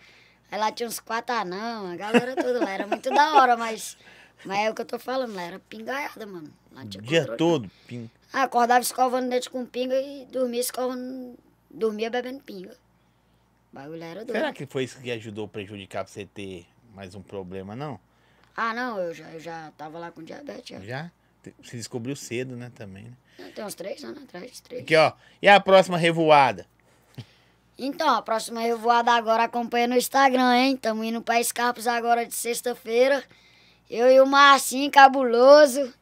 Aí lá tinha uns quatro anão, a galera toda lá. Era muito da hora, mas mas é o que eu tô falando, era pingaiada, mano. Lá tinha o dia controle, todo? Ping... Ah, acordava escovando dente com pinga e dormia escovando. Dormia bebendo pinga. O bagulho era doido. Será que foi isso que ajudou a prejudicar pra você ter mais um problema, não? Ah, não, eu já, eu já tava lá com diabetes. Já? já? Se descobriu cedo, né, também, né? Tem uns três anos atrás, três. Aqui, ó. E a próxima revoada? Então, a próxima revoada agora acompanha no Instagram, hein? Tamo indo pra Escarpos agora de sexta-feira. Eu e o Marcinho Cabuloso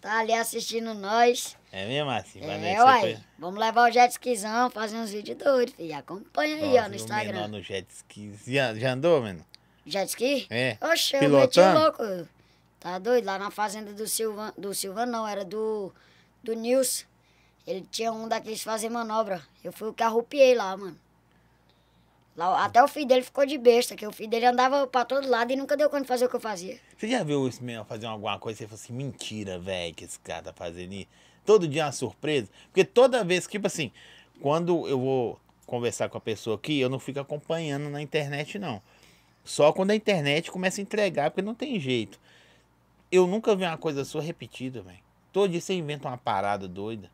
tá ali assistindo nós. É mesmo, Marcinho? Valeu, é, uai. Foi... Vamos levar o jet skizão, fazer uns vídeos doidos, filho. Acompanha Nossa, aí, ó, no Instagram. no jet ski. Já, já andou, mano Jet ski? É. Oxe, eu meti louco. Tá doido? Lá na fazenda do Silvan, do Silvan não, era do, do Nilson. Ele tinha um daqueles fazer manobra. Eu fui o que arrupiei lá, mano. Lá, até o filho dele ficou de besta, que o filho dele andava pra todo lado e nunca deu conta de fazer o que eu fazia. Você já viu isso mesmo fazer alguma coisa e você falou assim, mentira, velho, que esse cara tá fazendo isso? Todo dia é uma surpresa. Porque toda vez, tipo assim, quando eu vou conversar com a pessoa aqui, eu não fico acompanhando na internet, não. Só quando a internet começa a entregar, porque não tem jeito. Eu nunca vi uma coisa sua repetida, velho. Todo dia você inventa uma parada doida.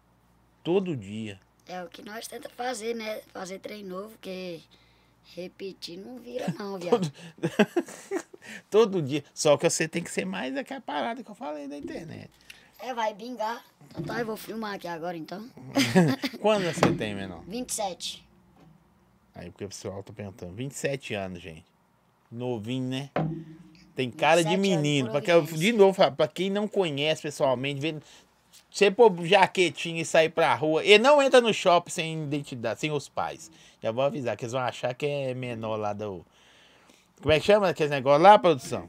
Todo dia. É o que nós tentamos fazer, né? Fazer trem novo, porque... Repetir não vira, não, viado. Todo dia. Só que você tem que ser mais daquela parada que eu falei da internet. É, vai bingar. Então tá, eu vou filmar aqui agora então. Quando você tem, menor? 27. Aí porque o pessoal tá perguntando. 27 anos, gente. Novinho, né? Tem cara de menino. Pra que, de novo, pra quem não conhece pessoalmente, vê, você pôr jaquetinho e sair pra rua. e não entra no shopping sem identidade, sem os pais. Já vou avisar, que eles vão achar que é menor lá do. Como é que chama aquele negócio lá, produção?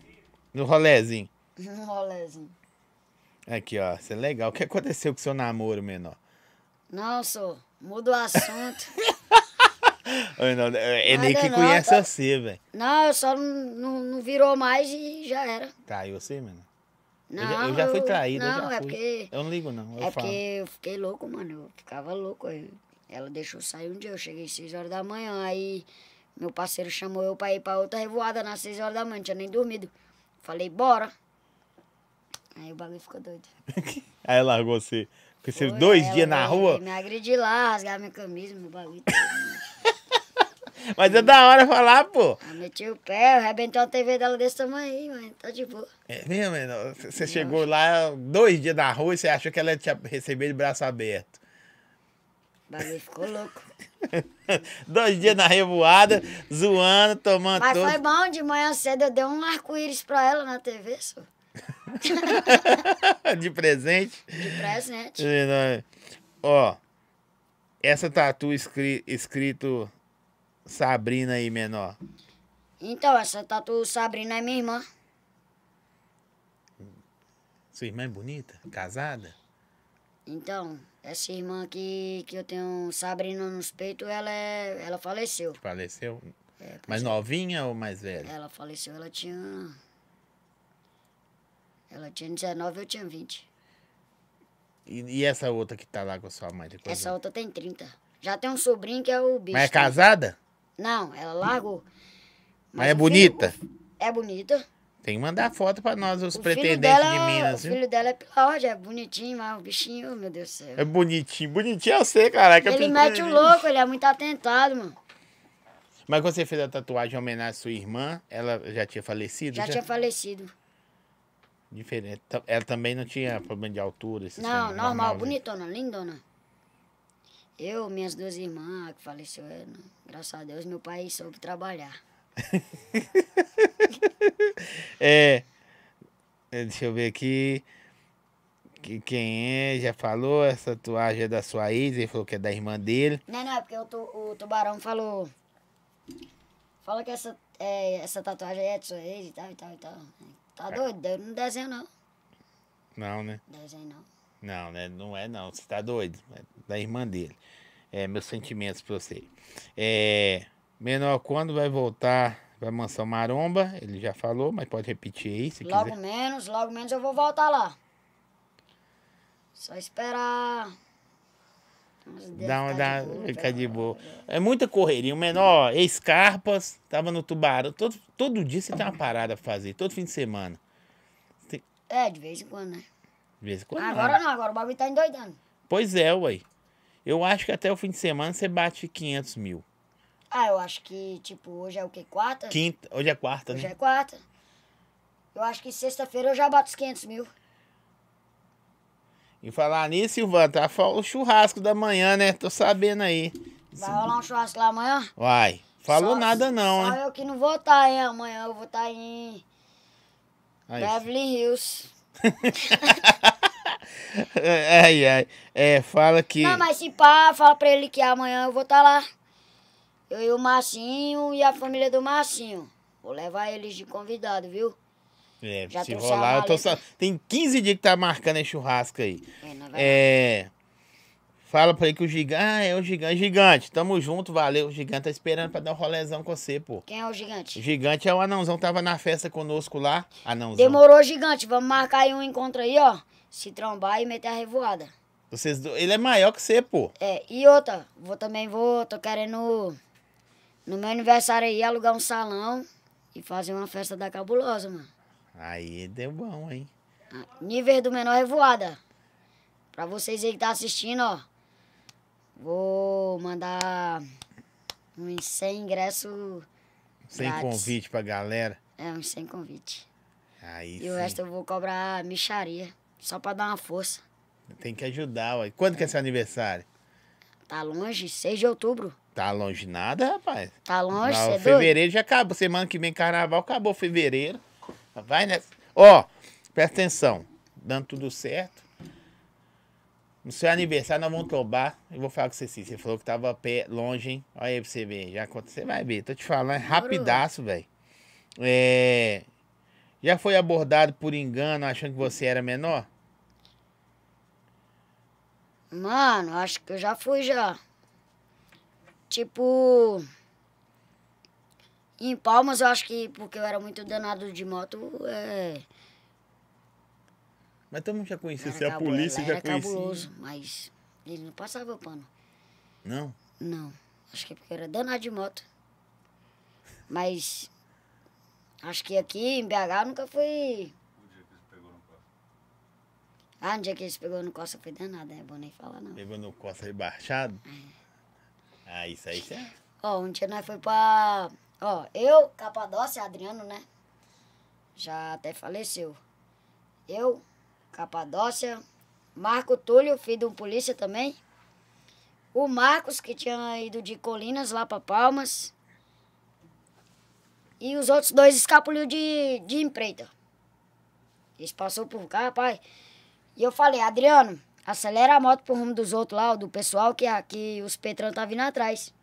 No rolezinho. No rolezinho. Aqui, ó. Isso é legal. O que aconteceu com seu namoro, menor? Não, senhor. Muda o assunto. É, é não, é nem que conheça conhece tá... você, velho. Não, só não, não, virou mais e já era. Caiu tá, você, menor? Não, eu, já, eu já fui traído, não, eu já é fui. É porque, eu não ligo, não. é falo. porque eu fiquei louco, mano. Eu ficava louco. Eu, ela deixou sair um dia, eu cheguei às 6 horas da manhã, aí meu parceiro chamou eu pra ir pra outra revoada nas 6 horas da manhã, não tinha nem dormido. Falei, bora. Aí o bagulho ficou doido. aí largou você. Porque dois dias na rua. Me agredi lá, rasgar minha camisa, meu bagulho. Mas é da hora falar, pô. Eu meti o pé, arrebentou a TV dela desse tamanho aí, mas tá de boa. É mesmo, mano? Você chegou lá dois dias na rua e você achou que ela ia te receber de braço aberto. O bagulho ficou louco. Dois dias na revoada, zoando, tomando. Mas todo. foi bom, de manhã cedo eu dei um arco-íris pra ela na TV, só. de presente? De presente. É, é. Ó, essa tatu escri escrito Sabrina aí, menor? Então, essa tatu Sabrina é minha irmã. Sua irmã é bonita? Casada? Então, essa irmã aqui que eu tenho Sabrina nos peitos, ela, é, ela faleceu. Faleceu? É, mais é. novinha ou mais velha? Ela faleceu, ela tinha. Ela tinha 19, eu tinha 20. E, e essa outra que tá lá com a sua mãe? Essa outra tem 30. Já tem um sobrinho que é o bicho. Mas é né? casada? Não, ela largou. Mas, Mas é bonita? Filho, é bonita. Tem que mandar foto pra nós, os o pretendentes dela, de Minas. O viu? filho dela é pior, já é bonitinho, mas o bichinho, meu Deus do céu. É bonitinho, bonitinho é você, caraca. Ele mete o louco, ele é muito atentado, mano. Mas quando você fez a tatuagem em homenagem à sua irmã, ela já tinha falecido? Já, já? tinha falecido. Diferente. Então, ela também não tinha problema de altura? Não, normal, normal, bonitona, lindona. Eu, minhas duas irmãs que faleceu, eu, é, né, graças a Deus, meu pai soube trabalhar. É, é. Deixa eu ver aqui. Que, quem é? Já falou? Essa tatuagem é da sua ex, ele falou que é da irmã dele. Não, não, é porque o, o tubarão falou. Fala que essa, é, essa tatuagem é da sua ex e tal e tal e tal. Tá é. doido? Eu não desenho, não. Não, né? Desenho não. Não, né? Não é não. Você tá doido. É da irmã dele. É, meus sentimentos pra você. É, menor quando vai voltar pra Mansão Maromba? Ele já falou, mas pode repetir aí se logo quiser. Logo menos, logo menos eu vou voltar lá. Só esperar. Dá uma tá dá, de boa. É muita correria. O menor, ex-carpas, tava no tubarão. Todo, todo dia você tem uma parada pra fazer, todo fim de semana. Tem... É, de vez em quando, né? De vez em quando. Agora não, não agora o bagulho tá endoidando. Pois é, uai. Eu acho que até o fim de semana você bate 500 mil. Ah, eu acho que, tipo, hoje é o quê? Quarta? Quinta. Hoje é quarta, hoje né? Hoje é quarta. Eu acho que sexta-feira eu já bato os 500 mil. E falar nisso, Silvana, tá o churrasco da manhã, né? Tô sabendo aí. Vai rolar um churrasco lá amanhã? Vai. Falou só, nada não, né? Só eu que não vou estar, tá, hein? Amanhã eu vou estar tá em... Aí. Beverly Hills. ai, ai. É, fala que. Não, mas se pá, fala pra ele que amanhã eu vou estar tá lá. Eu e o Marcinho e a família do Marcinho. Vou levar eles de convidado, viu? É, Já se rolar, eu tô só... Né? tem 15 dias que tá marcando esse churrasco aí. É, é... Fala pra ele que o gigante. Ah, é o gigante. É gigante, tamo junto, valeu. O gigante tá esperando pra dar um rolezão com você, pô. Quem é o gigante? O gigante é o anãozão, tava na festa conosco lá. Anãozão. Demorou, gigante. Vamos marcar aí um encontro aí, ó se trombar e meter a revoada. Vocês do... Ele é maior que você, pô. É, e outra, vou também vou, tô querendo no meu aniversário aí alugar um salão e fazer uma festa da cabulosa, mano. Aí deu bom, hein? Ah, Nível do menor revoada. Pra vocês aí que tá assistindo, ó. Vou mandar uns 100 ingressos. Sem grátis. convite pra galera. É, uns 100 convite. Aí e sim. o resto eu vou cobrar micharia. Só pra dar uma força. Tem que ajudar, ué. Quando que é seu aniversário? Tá longe, 6 de outubro. Tá longe nada, rapaz. Tá longe, Lá, é Fevereiro doido? já acabou. Semana que vem carnaval acabou fevereiro. Vai nessa. Ó, presta atenção. Dando tudo certo. No seu aniversário nós vamos tombar. Eu vou falar com você sim. Você falou que tava pé, longe, hein? Olha aí pra você ver. Já aconteceu. Você vai ver. Tô te falando, é rapidaço, velho. É. Já foi abordado por engano achando que você era menor? Mano, acho que eu já fui já. Tipo. Em Palmas, eu acho que porque eu era muito danado de moto, é. Mas todo mundo já conhecia, você é a polícia já era conhecia. cabuloso, mas ele não passava o pano. Não? Não. Acho que é porque eu era danado de moto. Mas Acho que aqui em BH nunca fui O dia que eles pegou no Costa. Ah, no dia que eles pegou no Costa foi danado, é bom nem falar não. Pegou no Costa rebaixado? É. Ah, isso aí certo é? Ó, um dia nós foi pra. Ó, eu, Capadócia, Adriano, né? Já até faleceu. Eu, Capadócia, Marco Túlio, filho de um polícia também. O Marcos, que tinha ido de Colinas lá pra Palmas. E os outros dois escapuliu de, de empreita. Eles passou por cá, pai. E eu falei, Adriano, acelera a moto pro rumo dos outros lá, do pessoal que, que os Petran tá vindo atrás.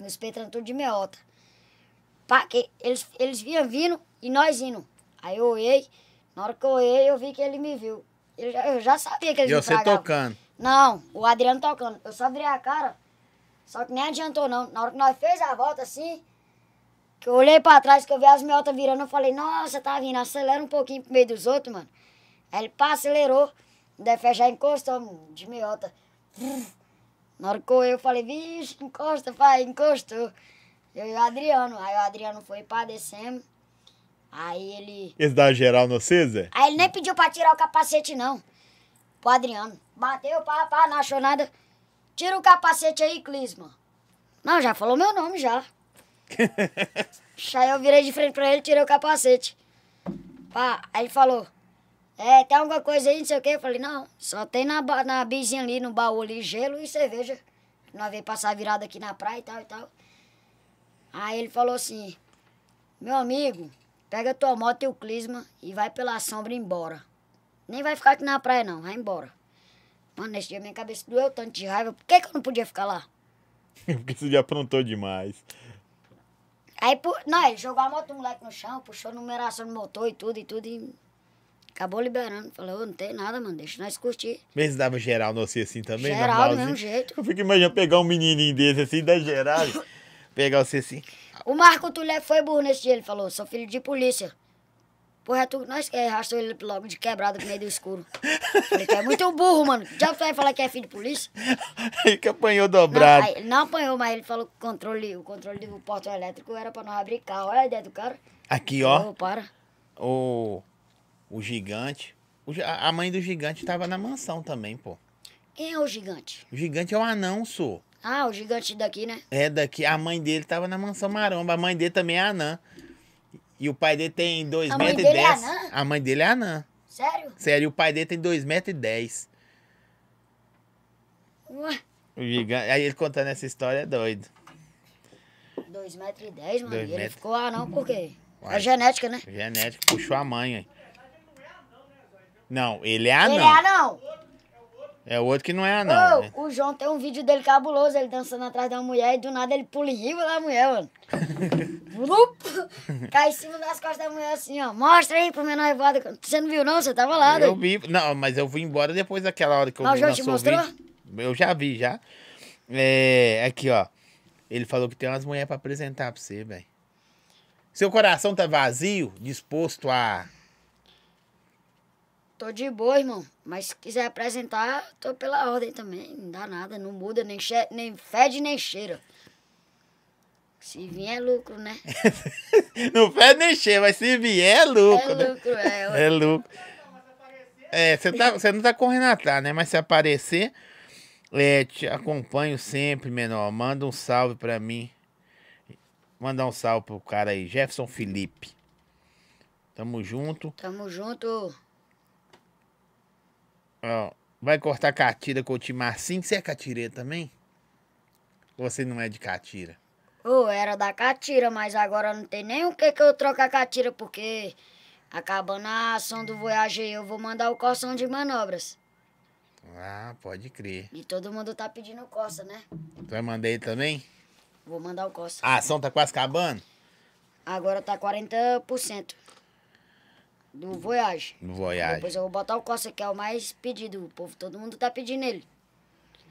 Os Petran tudo de meota. Pá, que eles, eles vinham vindo e nós indo. Aí eu olhei, na hora que eu olhei, eu vi que ele me viu. Eu já, eu já sabia que ele me E você tocando? Não, o Adriano tocando. Eu só virei a cara, só que nem adiantou não. Na hora que nós fez a volta assim, que eu olhei pra trás, que eu vi as miotas virando, eu falei, nossa, tá vindo, acelera um pouquinho pro meio dos outros, mano. Aí ele pá, acelerou, o Defé já encostou, mano, de miota. Na hora que eu, eu falei, vixe, encosta, pai, encostou. Eu e o Adriano, aí o Adriano foi pra descendo. Aí ele. Esse da geral no César? Aí ele nem pediu pra tirar o capacete, não. Pro Adriano. Bateu, pá, pá, não achou nada. Tira o capacete aí, Clisma. Não, já falou meu nome já. Aí eu virei de frente pra ele e tirei o capacete. Pá, aí ele falou, é, tem alguma coisa aí, não sei o quê. Eu falei, não, só tem na, na bizinha ali, no baú ali, gelo e cerveja. Nós veio passar virada aqui na praia e tal e tal. Aí ele falou assim, meu amigo, pega tua moto e o clisma e vai pela sombra e embora. Nem vai ficar aqui na praia, não. Vai embora. Mano, nesse dia minha cabeça doeu tanto de raiva. Por que, que eu não podia ficar lá? Porque você já aprontou demais. Aí, não, ele jogou a moto do moleque no chão, puxou numeração do motor e tudo, e tudo, e acabou liberando. Falou, não tem nada, mano, deixa nós curtir. Mesmo dava geral não ser assim também? Geral, do mesmo assim? jeito. Eu fico imaginando pegar um menininho desse assim, da geral, pegar você assim. O Marco Tulé foi burro nesse dia, ele falou, sou filho de polícia. Porra, é tu nós que arrastou ele logo de quebrada no meio do escuro. Falei, tu é muito burro, mano. Já foi falar que é filho de polícia? Aí que apanhou dobrado. Não, aí, ele não apanhou, mas ele falou que o controle, o controle do portão elétrico era pra não abrir carro. Olha a ideia do cara. Aqui, ó. para. O, o gigante. O, a mãe do gigante tava na mansão também, pô. Quem é o gigante? O gigante é o anão, sou. Ah, o gigante daqui, né? É, daqui. A mãe dele tava na mansão maromba. A mãe dele também é anã. E o pai dele tem 2,10 metros. Dele e é dez. É anã? A mãe dele é anã. Sério? Sério, e o pai dele tem 2,10 metros. E dez. Ué. gigante. Aí ele contando essa história é doido. 2,10 metros, e dez, mano. Dois e ele ficou anão por quê? Uai. É genética, né? Genética, puxou a mãe aí. Não, ele é anão. Ele é anão. É outro que não é anão. Ô, né? O João tem um vídeo dele cabuloso, ele dançando atrás da mulher e do nada ele pula em cima da mulher, mano. Blup, cai em cima das costas da mulher assim, ó. Mostra aí pro menor embora. Você não viu, não? Você tava lá, Eu vi. Não, mas eu fui embora depois daquela hora que eu ah, vi. o João te mostrou? Vídeo. Eu já vi, já. É. Aqui, ó. Ele falou que tem umas mulheres pra apresentar pra você, velho. Seu coração tá vazio, disposto a Tô de boa, irmão. Mas se quiser apresentar, tô pela ordem também. Não dá nada, não muda, nem, che nem fede, nem cheira. Se vier é lucro, né? não fede nem cheira, mas se vier é lucro. É né? lucro, é. É lucro. É, você, tá, não tá correndo atrás, né? Mas se aparecer, é, te acompanho sempre, menor. Manda um salve pra mim. Manda um salve pro cara aí, Jefferson Felipe. Tamo junto. Tamo junto. Ó, vai cortar catira com o time Marcinho? Assim, você é catire também? Ou você não é de catira? Eu era da catira, mas agora não tem nem o que que eu troco a catira, porque acabando a ação do Voyage, eu vou mandar o corção de manobras. Ah, pode crer. E todo mundo tá pedindo costa, né? Tu vai mandar ele também? Vou mandar o costa. A ação tá quase acabando? Agora tá 40%. Do Voyage. Do Voyage. Depois eu vou botar o Costa, que é o mais pedido. O povo, todo mundo tá pedindo ele.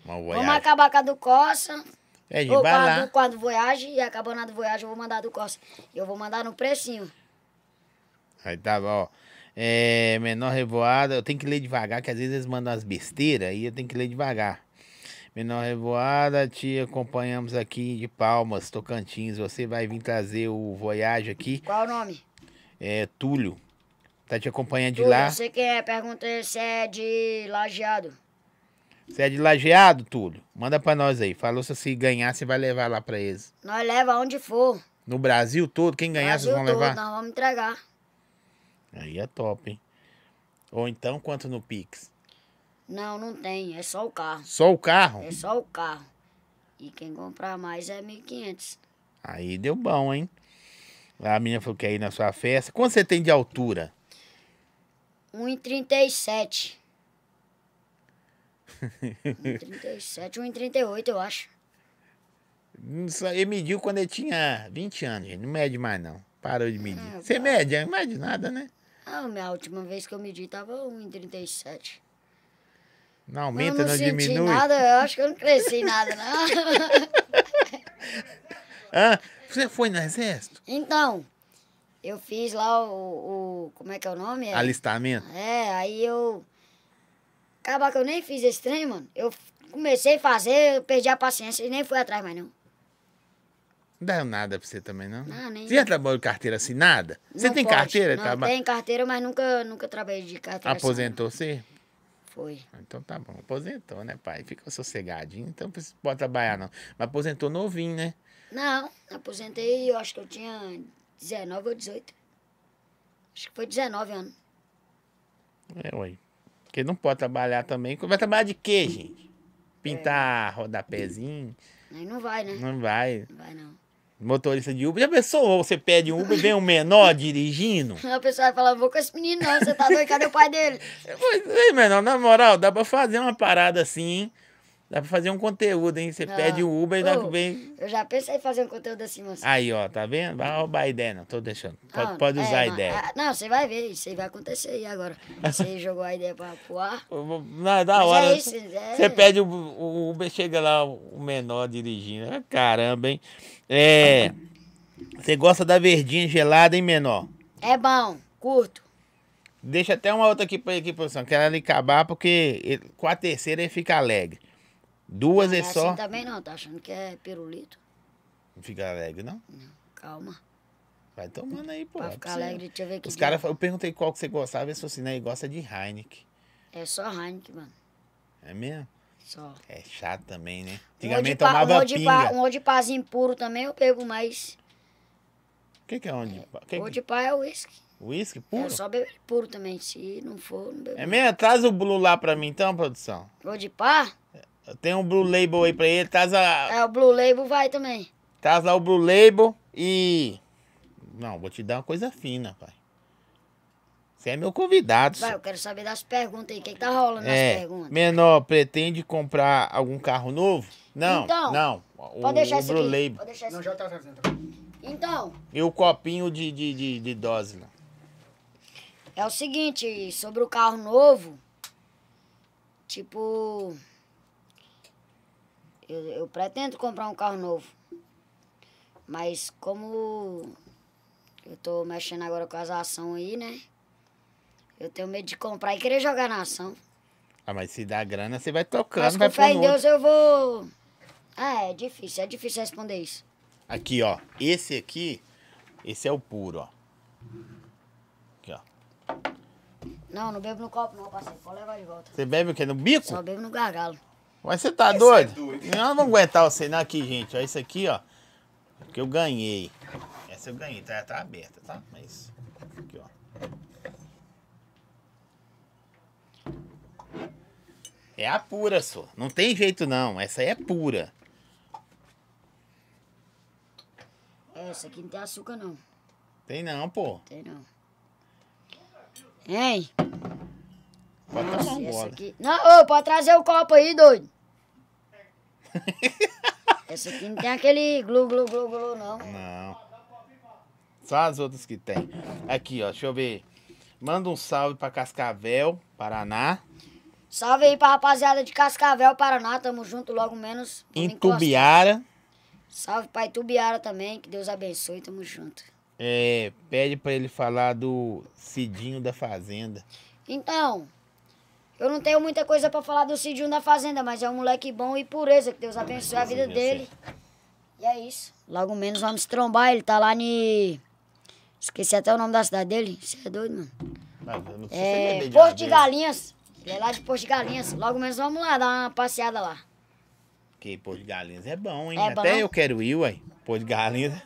Vamos acabar com a do Costa. É, de vai lá. com a do Voyage. E acabando a do Voyage, eu vou mandar a do Costa. E eu vou mandar no precinho. Aí tá bom. É, menor revoada, eu tenho que ler devagar, que às vezes eles mandam umas besteiras e eu tenho que ler devagar. Menor revoada, te acompanhamos aqui de Palmas, Tocantins. Você vai vir trazer o Voyage aqui. Qual o nome? É Túlio. Tá te acompanhando de Duda, lá? Você quer? É, pergunta se é de lajeado. Você é de lajeado, Túlio? Manda pra nós aí. Falou se se ganhar, você vai levar lá pra eles. Nós leva onde for. No Brasil todo? Quem ganhar, Brasil vocês vão todo, levar? Nós vamos entregar. Aí é top, hein? Ou então, quanto no Pix? Não, não tem. É só o carro. Só o carro? É só o carro. E quem comprar mais é 1.500. Aí deu bom, hein? A menina falou que aí ir na sua festa. Quanto você tem de altura? 1,37. 1,37, 1,38, eu acho. Ele mediu quando ele tinha 20 anos, gente. Não mede mais, não. Parou de medir. Ah, Você tá. mede, é? não mede nada, né? Ah, minha última vez que eu medi tava 1,37. Não aumenta, eu não, não diminui? Não nada, eu acho que eu não cresci nada, não. ah, você foi no exército? Então, eu fiz lá o, o, Como é que é o nome? É, Alistamento. É, aí eu. Acabar que eu nem fiz esse trem, mano. Eu comecei a fazer, eu perdi a paciência e nem fui atrás mais, não. Não deu nada pra você também, não? Não, nem. Você já trabalhou de carteira assim, nada Você tem pode, carteira? Não, tá... tem carteira, mas nunca, nunca trabalhei de carteira assim, Aposentou você? Foi. Ah, então tá bom. Aposentou, né, pai? Fica sossegadinho, então não pode trabalhar, não. Mas aposentou novinho, né? Não, aposentei, eu acho que eu tinha 19 ou 18. Acho que foi 19 anos. É, ué. Porque não pode trabalhar também. Vai trabalhar de quê, gente? Pintar é. pezinho. Aí não vai, né? Não vai. Não vai, não. Motorista de Uber. Já pensou? Você pede um Uber, e vem um menor dirigindo? A pessoa vai falar, vou com esse menino não, você tá doido, cadê o pai dele? Pois é, menor, na moral, dá pra fazer uma parada assim, hein? Dá pra fazer um conteúdo, hein? Você pede o Uber e dá pra bem. Eu já pensei em fazer um conteúdo assim, mas. Aí, ó, tá vendo? Vai roubar a ideia, não. Tô deixando. Pode, não, pode usar é, a ideia. Ah, não, você vai ver, isso aí vai acontecer aí agora. Você jogou a ideia pra voar. Não, é da mas hora. É né? é... Você pede o, o, Uber, chega lá o menor dirigindo. Ah, caramba, hein? É. Você gosta da verdinha gelada, hein, menor? É bom, curto. Deixa até uma outra aqui pra equipe, que ela lhe acabar, porque ele, com a terceira ele fica alegre. Duas não, é só? Assim também não, tá achando que é pirulito? Não fica alegre, não? Não, calma. Vai tomando aí, pô. Vai é ficar alegre, deixa eu ver aqui. Os caras, eu perguntei qual que você gostava, e assim, né? E gosta de Heineken. É só Heineken, mano. É mesmo? Só. É chato também, né? Antigamente um tomava um pinga. um odipazinho puro também eu pego, mas... O que que é onde? É, odipá é uísque. Whisky é puro? É só beber puro também. Se não for, não bebo. É mesmo? Traz o Blue lá pra mim então, produção. Odipá? É. Tem um Blue Label aí pra ele, traz a... É, o Blue Label vai também. Traz lá o Blue Label e... Não, vou te dar uma coisa fina, pai. Você é meu convidado. Vai, eu quero saber das perguntas aí. O que, que tá rolando é, nas perguntas? Menor, pretende comprar algum carro novo? Não, então, não. O, pode deixar o Blue aqui. Pode deixar esse não, já tá trazendo. Então... E o copinho de, de, de, de dose, né? É o seguinte, sobre o carro novo... Tipo... Eu, eu pretendo comprar um carro novo. Mas como eu tô mexendo agora com as ações aí, né? Eu tenho medo de comprar e querer jogar na ação. Ah, mas se dá grana, você vai tocando, mas, vai com fé em Deus outro. eu vou... Ah, é difícil, é difícil responder isso. Aqui, ó. Esse aqui, esse é o puro, ó. Aqui, ó. Não, não bebo no copo não, parceiro. Pode levar de volta. Você bebe o quê? No bico? Só bebo no gargalo. Mas você tá doido? É doido? Nós aguentar você não aqui, gente. olha isso aqui, ó. Que eu ganhei. Essa eu ganhei, tá, tá aberta, tá? Mas. Aqui, ó. É a pura, só. Não tem jeito, não. Essa é pura. É, essa aqui não tem açúcar, não. Tem não, pô. Tem não. Hein? Bota Nossa, a mão, essa aqui... Não, ô, pode trazer o copo aí, doido. Essa aqui não tem aquele glu, glu, glu, glu, não. Não. Só as outras que tem. Aqui, ó, deixa eu ver. Manda um salve pra Cascavel, Paraná. Salve aí pra rapaziada de Cascavel, Paraná. Tamo junto logo menos. Em Tubiara. Salve pra Tubiara também. Que Deus abençoe. Tamo junto. É, pede pra ele falar do Cidinho da Fazenda. Então, eu não tenho muita coisa para falar do Cidinho da Fazenda, mas é um moleque bom e pureza, que Deus abençoe a vida dele. E é isso. Logo menos vamos trombar, ele tá lá ni. Esqueci até o nome da cidade dele. Você é doido, mano. Não, é, de Porto de Galinhas. Ele é lá de Porto de Galinhas. Logo menos vamos lá dar uma passeada lá. Porque Porto de Galinhas é bom, hein? É até bom? eu quero ir, ué. Porto de Galinhas.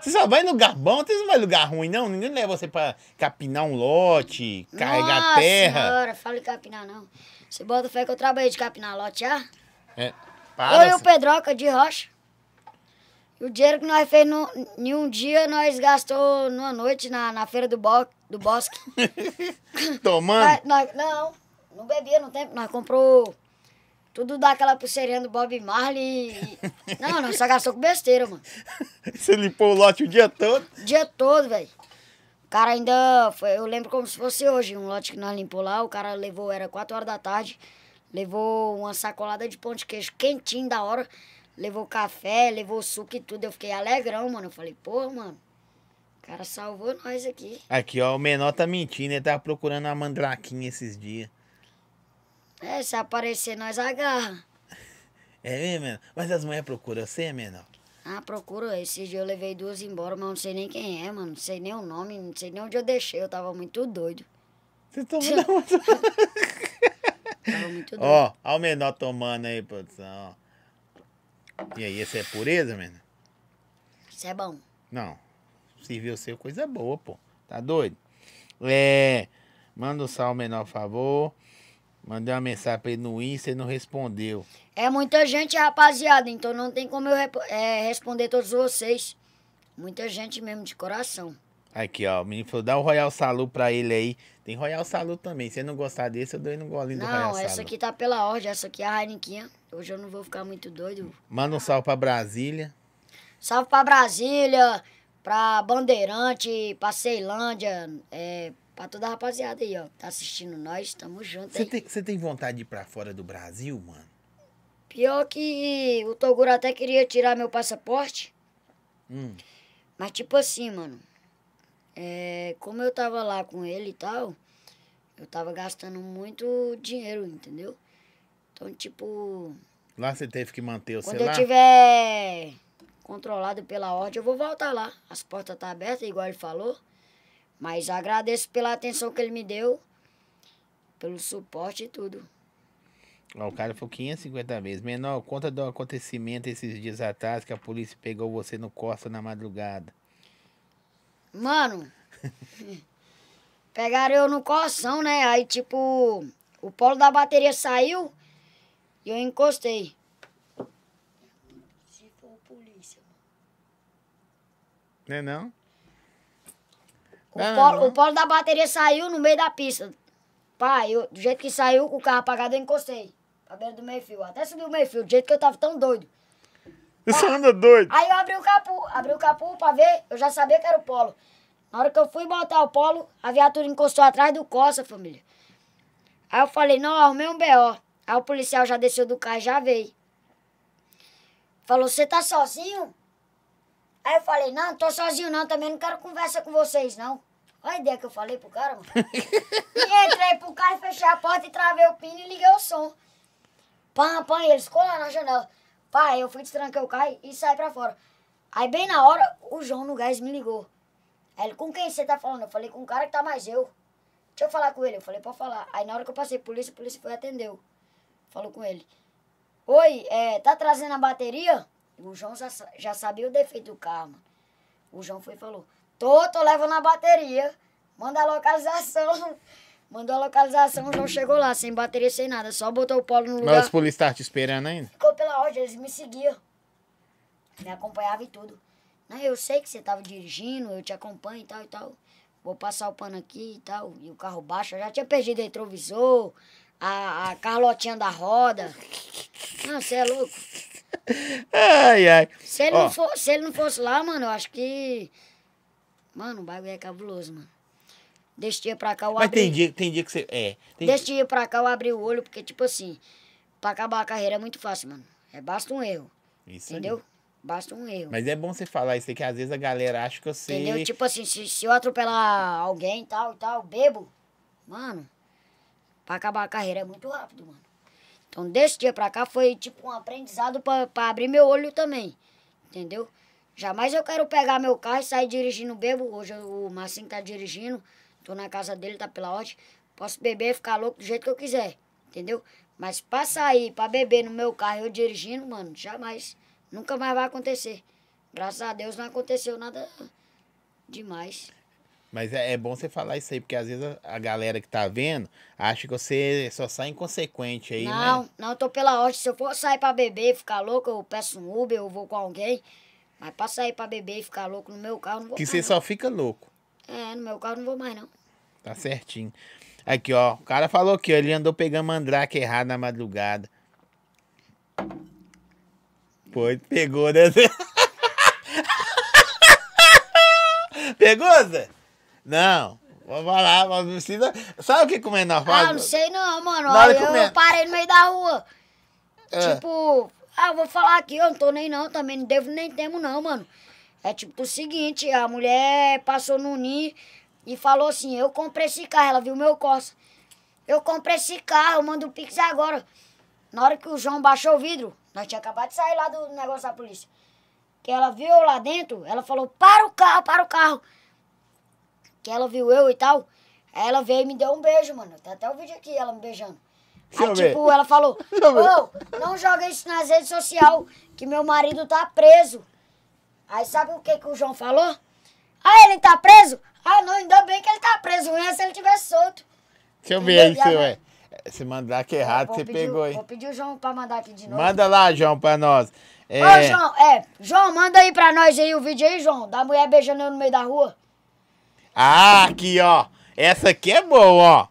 Você só vai no lugar bom, você não vai no lugar ruim, não. Ninguém leva você pra capinar um lote, carregar Nossa terra. Nossa senhora, fala de capinar, não. Você bota fé que eu trabalhei de capinar lote, já? É, é para. Eu e o Pedroca de rocha. E o dinheiro que nós fez no, em um dia, nós gastou numa noite na, na feira do, bo, do bosque. Tomando? nós, não, não bebia no tempo. Nós comprou tudo dá aquela pulseirinha do Bob Marley. E... Não, não, só gastou com besteira, mano. Você limpou o lote o dia todo? dia todo, velho. O cara ainda. Foi, eu lembro como se fosse hoje, um lote que nós limpou lá. O cara levou, era 4 horas da tarde, levou uma sacolada de pão de queijo quentinho da hora, levou café, levou suco e tudo. Eu fiquei alegrão, mano. Eu falei, pô, mano. O cara salvou nós aqui. Aqui, ó, o menor tá mentindo, ele tava procurando a mandraquinha esses dias. É, se aparecer, nós agarra. É mesmo? Mas as mulheres procuram você, menor? Ah, procura. Esse dia eu levei duas embora, mas não sei nem quem é, mano. Não sei nem o nome, não sei nem onde eu deixei. Eu tava muito doido. Você tomou na Tava muito doido. Ó, ó o menor tomando aí, produção. E aí, esse é pureza, menor? Isso é bom. Não. Serviu seu coisa boa, pô. Tá doido? É. Manda um sal menor, por favor. Mandei uma mensagem pra ele no Insta e não respondeu. É muita gente, rapaziada, então não tem como eu é, responder todos vocês. Muita gente mesmo, de coração. Aqui, ó, o menino falou, dá o Royal Salu pra ele aí. Tem Royal Salu também. Se não gostar desse, eu dou ele no golinho não, do Royal Salu. Não, essa aqui tá pela ordem, essa aqui é a Heinequinha. Hoje eu não vou ficar muito doido. Manda um salve pra Brasília. Salve pra Brasília, pra Bandeirante, pra Ceilândia, é, Pra toda a rapaziada aí, ó. Tá assistindo nós, tamo junto Você tem, tem, vontade de ir pra fora do Brasil, mano? Pior que o Toguro até queria tirar meu passaporte. Hum. Mas tipo assim, mano. É, como eu tava lá com ele e tal, eu tava gastando muito dinheiro, entendeu? Então, tipo. Lá você teve que manter o Quando celular? Quando eu tiver controlado pela ordem, eu vou voltar lá. As portas tá abertas, igual ele falou. Mas agradeço pela atenção que ele me deu, pelo suporte e tudo. o cara foi 550 vezes. Menor, conta do acontecimento esses dias atrás que a polícia pegou você no Costa na madrugada. Mano, pegaram eu no coração, né? Aí, tipo, o polo da bateria saiu e eu encostei. Se for polícia, Não é não? O, é, polo, o polo da bateria saiu no meio da pista. Pai, eu, do jeito que saiu, com o carro apagado, eu encostei. Pra beira do meio-fio. Até subiu o meio-fio, do jeito que eu tava tão doido. Isso Pá, anda doido. Aí eu abri o capu, abri o capu pra ver, eu já sabia que era o polo. Na hora que eu fui botar o polo, a viatura encostou atrás do Costa, família. Aí eu falei, não, arrumei um BO. Aí o policial já desceu do carro e já veio. Falou, você tá sozinho? Aí eu falei, não, tô sozinho não, também não quero conversa com vocês, não. Olha a ideia que eu falei pro cara, mano. e entrei pro carro, fechei a porta e travei o pino e liguei o som. Pam, pam, e eles colaram na janela. Pai, eu fui destrancar o carro e saí pra fora. Aí bem na hora, o João no gás me ligou. Aí ele, com quem você tá falando? Eu falei, com o cara que tá mais eu. Deixa eu falar com ele. Eu falei, pode falar. Aí na hora que eu passei polícia, a polícia foi e atendeu. Falou com ele. Oi, é, tá trazendo a bateria? O João já, já sabia o defeito do carro, mano. O João foi e falou: Tô, tô levando a bateria. Manda a localização. Mandou a localização, o João chegou lá, sem bateria, sem nada. Só botou o polo no lugar. Mas os policiais estavam te esperando ainda? Ficou pela ordem, eles me seguiam. Me acompanhavam e tudo. Não, eu sei que você tava dirigindo, eu te acompanho e tal e tal. Vou passar o pano aqui e tal. E o carro baixo, eu já tinha perdido o retrovisor, a, a Carlotinha da roda. Não, você é louco ai, ai. Se ele, não for, se ele não fosse lá, mano, eu acho que. Mano, o bagulho é cabuloso, mano. Desse dia pra cá eu Mas abri... tem, dia, tem dia que você. É. Deixa Desse dia pra cá eu abri o olho, porque, tipo assim, pra acabar a carreira é muito fácil, mano. É basta um erro. Isso entendeu? Aí. Basta um erro. Mas é bom você falar isso aí, que às vezes a galera acha que eu sei. Entendeu? Tipo assim, se, se eu atropelar alguém e tal e tal, bebo, mano, pra acabar a carreira é muito rápido, mano. Então, desse dia pra cá foi tipo um aprendizado pra, abrir meu olho também, entendeu? Jamais eu quero pegar meu carro e sair dirigindo bebo. Hoje o Marcinho tá dirigindo, tô na casa dele, tá pela ordem. Posso beber e ficar louco do jeito que eu quiser, entendeu? Mas pra sair, pra beber no meu carro eu dirigindo, mano, jamais. Nunca mais vai acontecer. Graças a Deus não aconteceu nada demais. Mas é, é, bom você falar isso aí, porque às vezes a, a, galera que tá vendo acha que você só sai inconsequente aí, não, né? Não, não, tô pela ordem. Se eu for sair pra beber e ficar louco, eu peço um Uber, eu vou com alguém. Mas pra sair pra beber e ficar louco no meu carro, não vou Que você só fica louco. É, no meu carro não vou mais, não. Tá certinho. Aqui, ó. O cara falou que ele andou pegando mandrake errado na madrugada. Pô, pegou, né? pegou, Zé? Não. Vamos lá, mas precisa. Sabe o que comendo na fase? Ah, não sei não, mano. Olha, eu comendo. parei no meio da rua. É. Tipo, ah, vou falar aqui, eu não tô nem não, também não devo nem temo não, mano. É tipo o seguinte, a mulher passou no NIM e falou assim, eu comprei esse carro, ela viu meu Corsa. Eu comprei esse carro, mando o Pix agora. Na hora que o João baixou o vidro, nós tinha acabado de sair lá do negócio da polícia. Que ela viu lá dentro, ela falou, para o carro, para o carro que ela viu eu e tal. Aí ela veio e me deu um beijo, mano. Tá até o vídeo aqui, ela me beijando. Deixa aí, tipo, ela falou, ô, não joga isso nas redes sociais, que meu marido tá preso. Aí sabe o que, que o João falou? Ah, ele tá preso? Ah, não, ainda bem que ele tá preso, não é se ele tivesse solto. Deixa eu ver aí, seu, é. Se mandar aqui errado, você pegou aí. Vou pedir o João pra mandar aqui de novo. Manda lá, João, pra nós. É... Ô, João, é, João, manda aí pra nós aí o vídeo aí, João, da mulher beijando eu no meio da rua. Ah, aqui, ó. Essa aqui é boa, ó.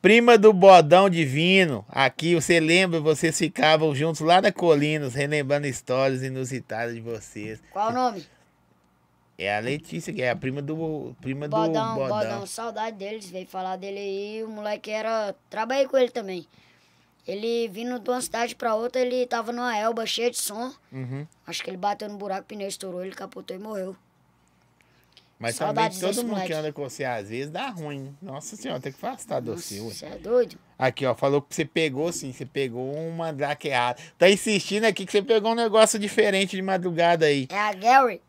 Prima do bodão divino. Aqui, você lembra, vocês ficavam juntos lá na Colinas, relembrando histórias inusitadas de vocês. Qual o nome? É a Letícia, que é a prima do prima bodão, do bodão. Bodão, saudade deles, veio falar dele aí. O moleque era... Trabalhei com ele também. Ele vindo de uma cidade pra outra, ele tava numa elba cheia de som. Uhum. Acho que ele bateu no buraco, o pneu estourou, ele capotou e morreu. Mas Saudades também todo mundo que anda com você às vezes dá ruim. Nossa senhora, tem que afastar do Você é doido? Aqui, ó, falou que você pegou sim, você pegou uma draqueada. Tá insistindo aqui que você pegou um negócio diferente de madrugada aí. É a Gary.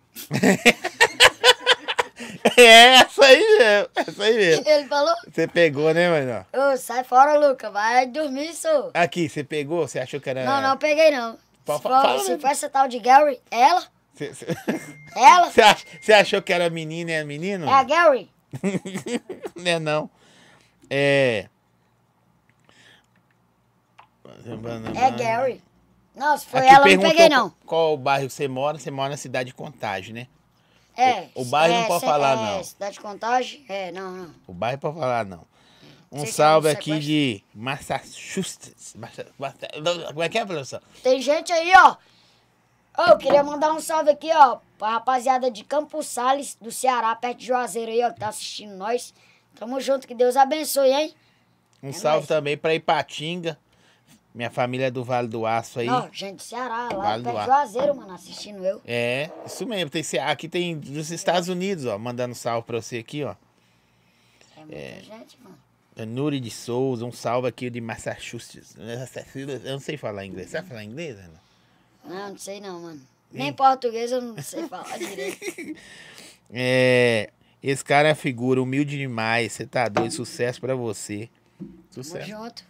é essa aí mesmo, essa aí mesmo. Ele falou? Você pegou, né, mano? Ô, sai fora, Luca, vai dormir, sou. Aqui, você pegou? Você achou que era. Não, não peguei não. Fala, fala, se for essa tal de Gary, é ela. Cê, cê... Ela? Você ach, achou que era menina e é menino? É a Gary. não é não. É. É Gary. Nossa, foi Aqui ela, não peguei não. Qual o bairro que você mora? Você mora na cidade de Contagem, né? É. O, o bairro é, não pode falar, é, não. Cidade de Contagem? É, não, não. O bairro pode falar, não. Um Sei salve aqui de Massachusetts. como é que é, professor? Tem gente aí, ó, Oh, eu queria mandar um salve aqui, ó, pra rapaziada de Campos Sales, do Ceará, perto de Juazeiro aí, ó, que tá assistindo nós. Tamo junto, que Deus abençoe, hein? Um é salve nóis. também pra Ipatinga. Minha família é do Vale do Aço aí. Não, gente, Ceará, lá vale perto do Juazeiro, mano, assistindo eu. É, isso mesmo. Tem, aqui tem dos Estados Unidos, ó, mandando salve pra você aqui, ó. É muita é, gente, mano. É Nuri de Souza, um salve aqui de Massachusetts. Eu não sei falar inglês. Sabe falar inglês, Ana? Não, ah, não sei não, mano. Nem hum. português eu não sei falar direito. É. Esse cara é figura, humilde demais. Você tá doido, sucesso pra você. Sucesso. Tamo junto.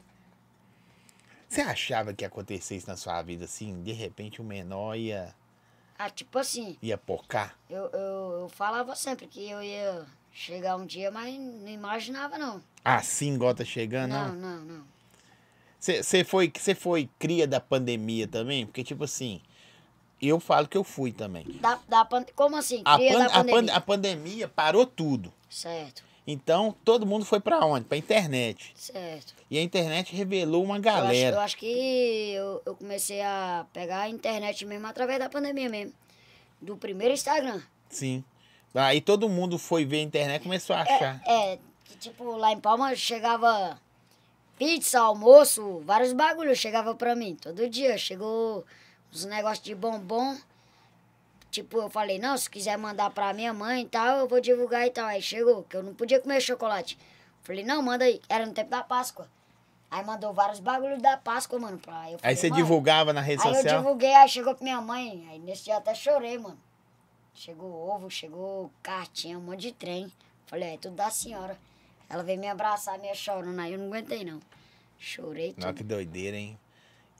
Você achava que acontecesse na sua vida, assim? De repente o menor ia. Ah, tipo assim. Ia pocar? Eu, eu, eu falava sempre que eu ia chegar um dia, mas não imaginava, não. Assim, igual tá chegando? Não, não, não. não. Você foi, foi cria da pandemia também? Porque, tipo assim, eu falo que eu fui também. Da, da pan... Como assim? Cria a, pan... da pandemia? A, pan... a pandemia parou tudo. Certo. Então, todo mundo foi para onde? Pra internet. Certo. E a internet revelou uma galera. Eu acho, eu acho que eu, eu, comecei a pegar a internet mesmo através da pandemia mesmo. Do primeiro Instagram. Sim. Aí todo mundo foi ver a internet e começou a é, achar. É, é, tipo, lá em Palma chegava pizza, almoço, vários bagulhos chegava pra mim. Todo dia chegou uns negócios de bombom. Tipo, eu falei, não, se quiser mandar pra minha mãe e tal, eu vou divulgar e tal. Aí chegou, que eu não podia comer chocolate. Falei, não, manda aí. Era no tempo da Páscoa. Aí mandou vários bagulhos da Páscoa, mano, pra aí. Falei, aí você divulgava na rede aí social? Aí eu divulguei, aí chegou pra minha mãe. Aí nesse dia até chorei, mano. Chegou ovo, chegou cartinha, um monte de trem. Falei, é tudo da senhora. Ela veio me abraçar, me chorando, aí né? eu não aguentei, não. Chorei tudo. Não, que doideira, hein?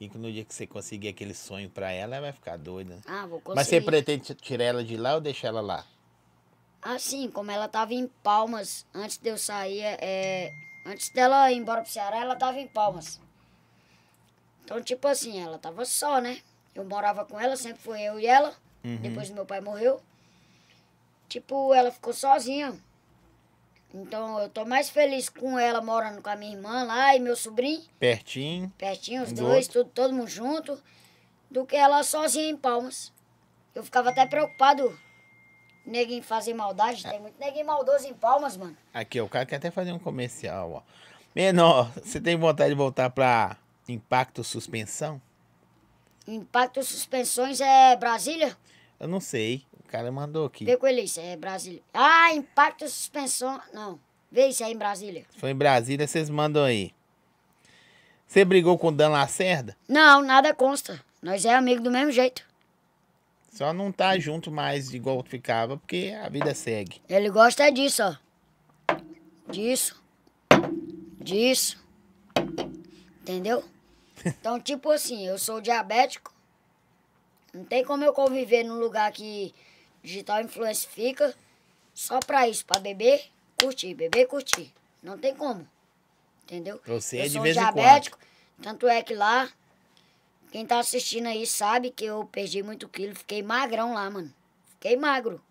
E no dia que você conseguir aquele sonho pra ela, ela vai ficar doida. Ah, vou conseguir. Mas você pretende tirar ela de lá ou deixar ela lá? Assim, como ela tava em Palmas, antes de eu sair, é... antes dela ir embora pro Ceará, ela tava em Palmas. Então, tipo assim, ela tava só, né? Eu morava com ela, sempre foi eu e ela. Uhum. Depois meu pai morreu. Tipo, ela ficou sozinha. Então eu tô mais feliz com ela morando com a minha irmã lá e meu sobrinho. Pertinho. Pertinho, os dois, tudo, todo mundo junto, do que ela sozinha em palmas. Eu ficava até preocupado. Neguinho fazer maldade, tem muito neguinho maldoso em palmas, mano. Aqui, o cara quer até fazer um comercial, ó. Menor, você tem vontade de voltar pra Impacto Suspensão? Impacto Suspensões é Brasília? Eu não sei cara mandou aqui. Vê com ele, isso é Brasília. Ah, impacto suspensão. Não. Vê isso aí é em Brasília. Foi em Brasília, vocês mandam aí. Você brigou com o Dan Lacerda? Não, nada consta. Nós é amigo do mesmo jeito. Só não tá junto mais igual ficava, porque a vida segue. Ele gosta disso, ó. Disso. Disso. Entendeu? Então, tipo assim, eu sou diabético. Não tem como eu conviver num lugar que Digital Influencer fica só pra isso, pra beber, curtir, beber, curtir. Não tem como. Entendeu? Você eu é de vez diabético, em quando. tanto é que lá, quem tá assistindo aí sabe que eu perdi muito quilo, fiquei magrão lá, mano. Fiquei magro.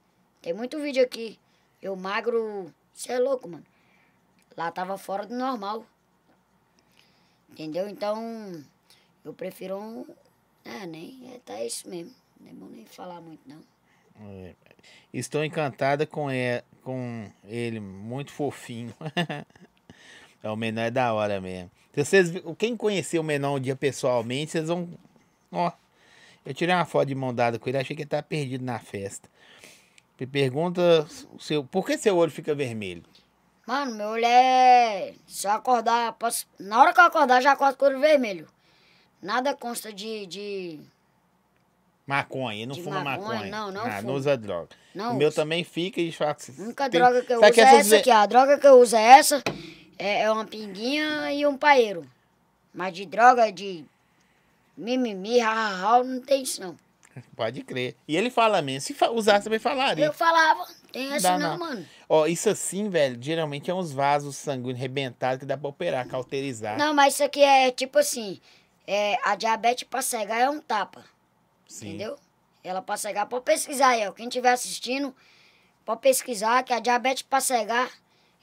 Tem muito vídeo aqui. Eu magro, você é louco, mano. Lá tava fora do normal. Entendeu? Então, eu prefiro um. É, nem. É, tá isso mesmo. Não é bom nem falar muito, não. É. Estou encantada com ele, é, com ele muito fofinho. é, o Menor é da hora mesmo. Se então, vocês, quem conheceu o Menor um dia pessoalmente, vocês vão. Ó, eu tirei uma foto de mão dada com ele, achei que ele tá perdido na festa. Me pergunta seu, por que seu olho fica vermelho? Mano, meu olho é. Se eu acordar, posso... na hora que eu acordar, já acordo com o olho vermelho. Nada consta de... de Maconha, não de fuma maconha, maconha. Não, não, ah, não usa droga. Não o meu também fica e fala. Nunca tem... droga que eu Sabe uso que é essa aqui. A droga que eu uso é essa. É, é uma pinguinha e um paeiro. Mas de droga, de mimimi, ha, não tem isso não. Pode crer. E ele fala mesmo. Se usar usasse, também falaria. Eu falava. Tem essa não, não, mano. Ó, isso assim, velho, geralmente é uns vasos sanguíneos rebentados que dá pra operar, cauterizar. Não, mas isso aqui é tipo assim. É, a diabetes pra cegar é um tapa. Sim. Entendeu? Ela para cegar, pode pesquisar aí, ó. Quem estiver assistindo, pode pesquisar que a diabetes para cegar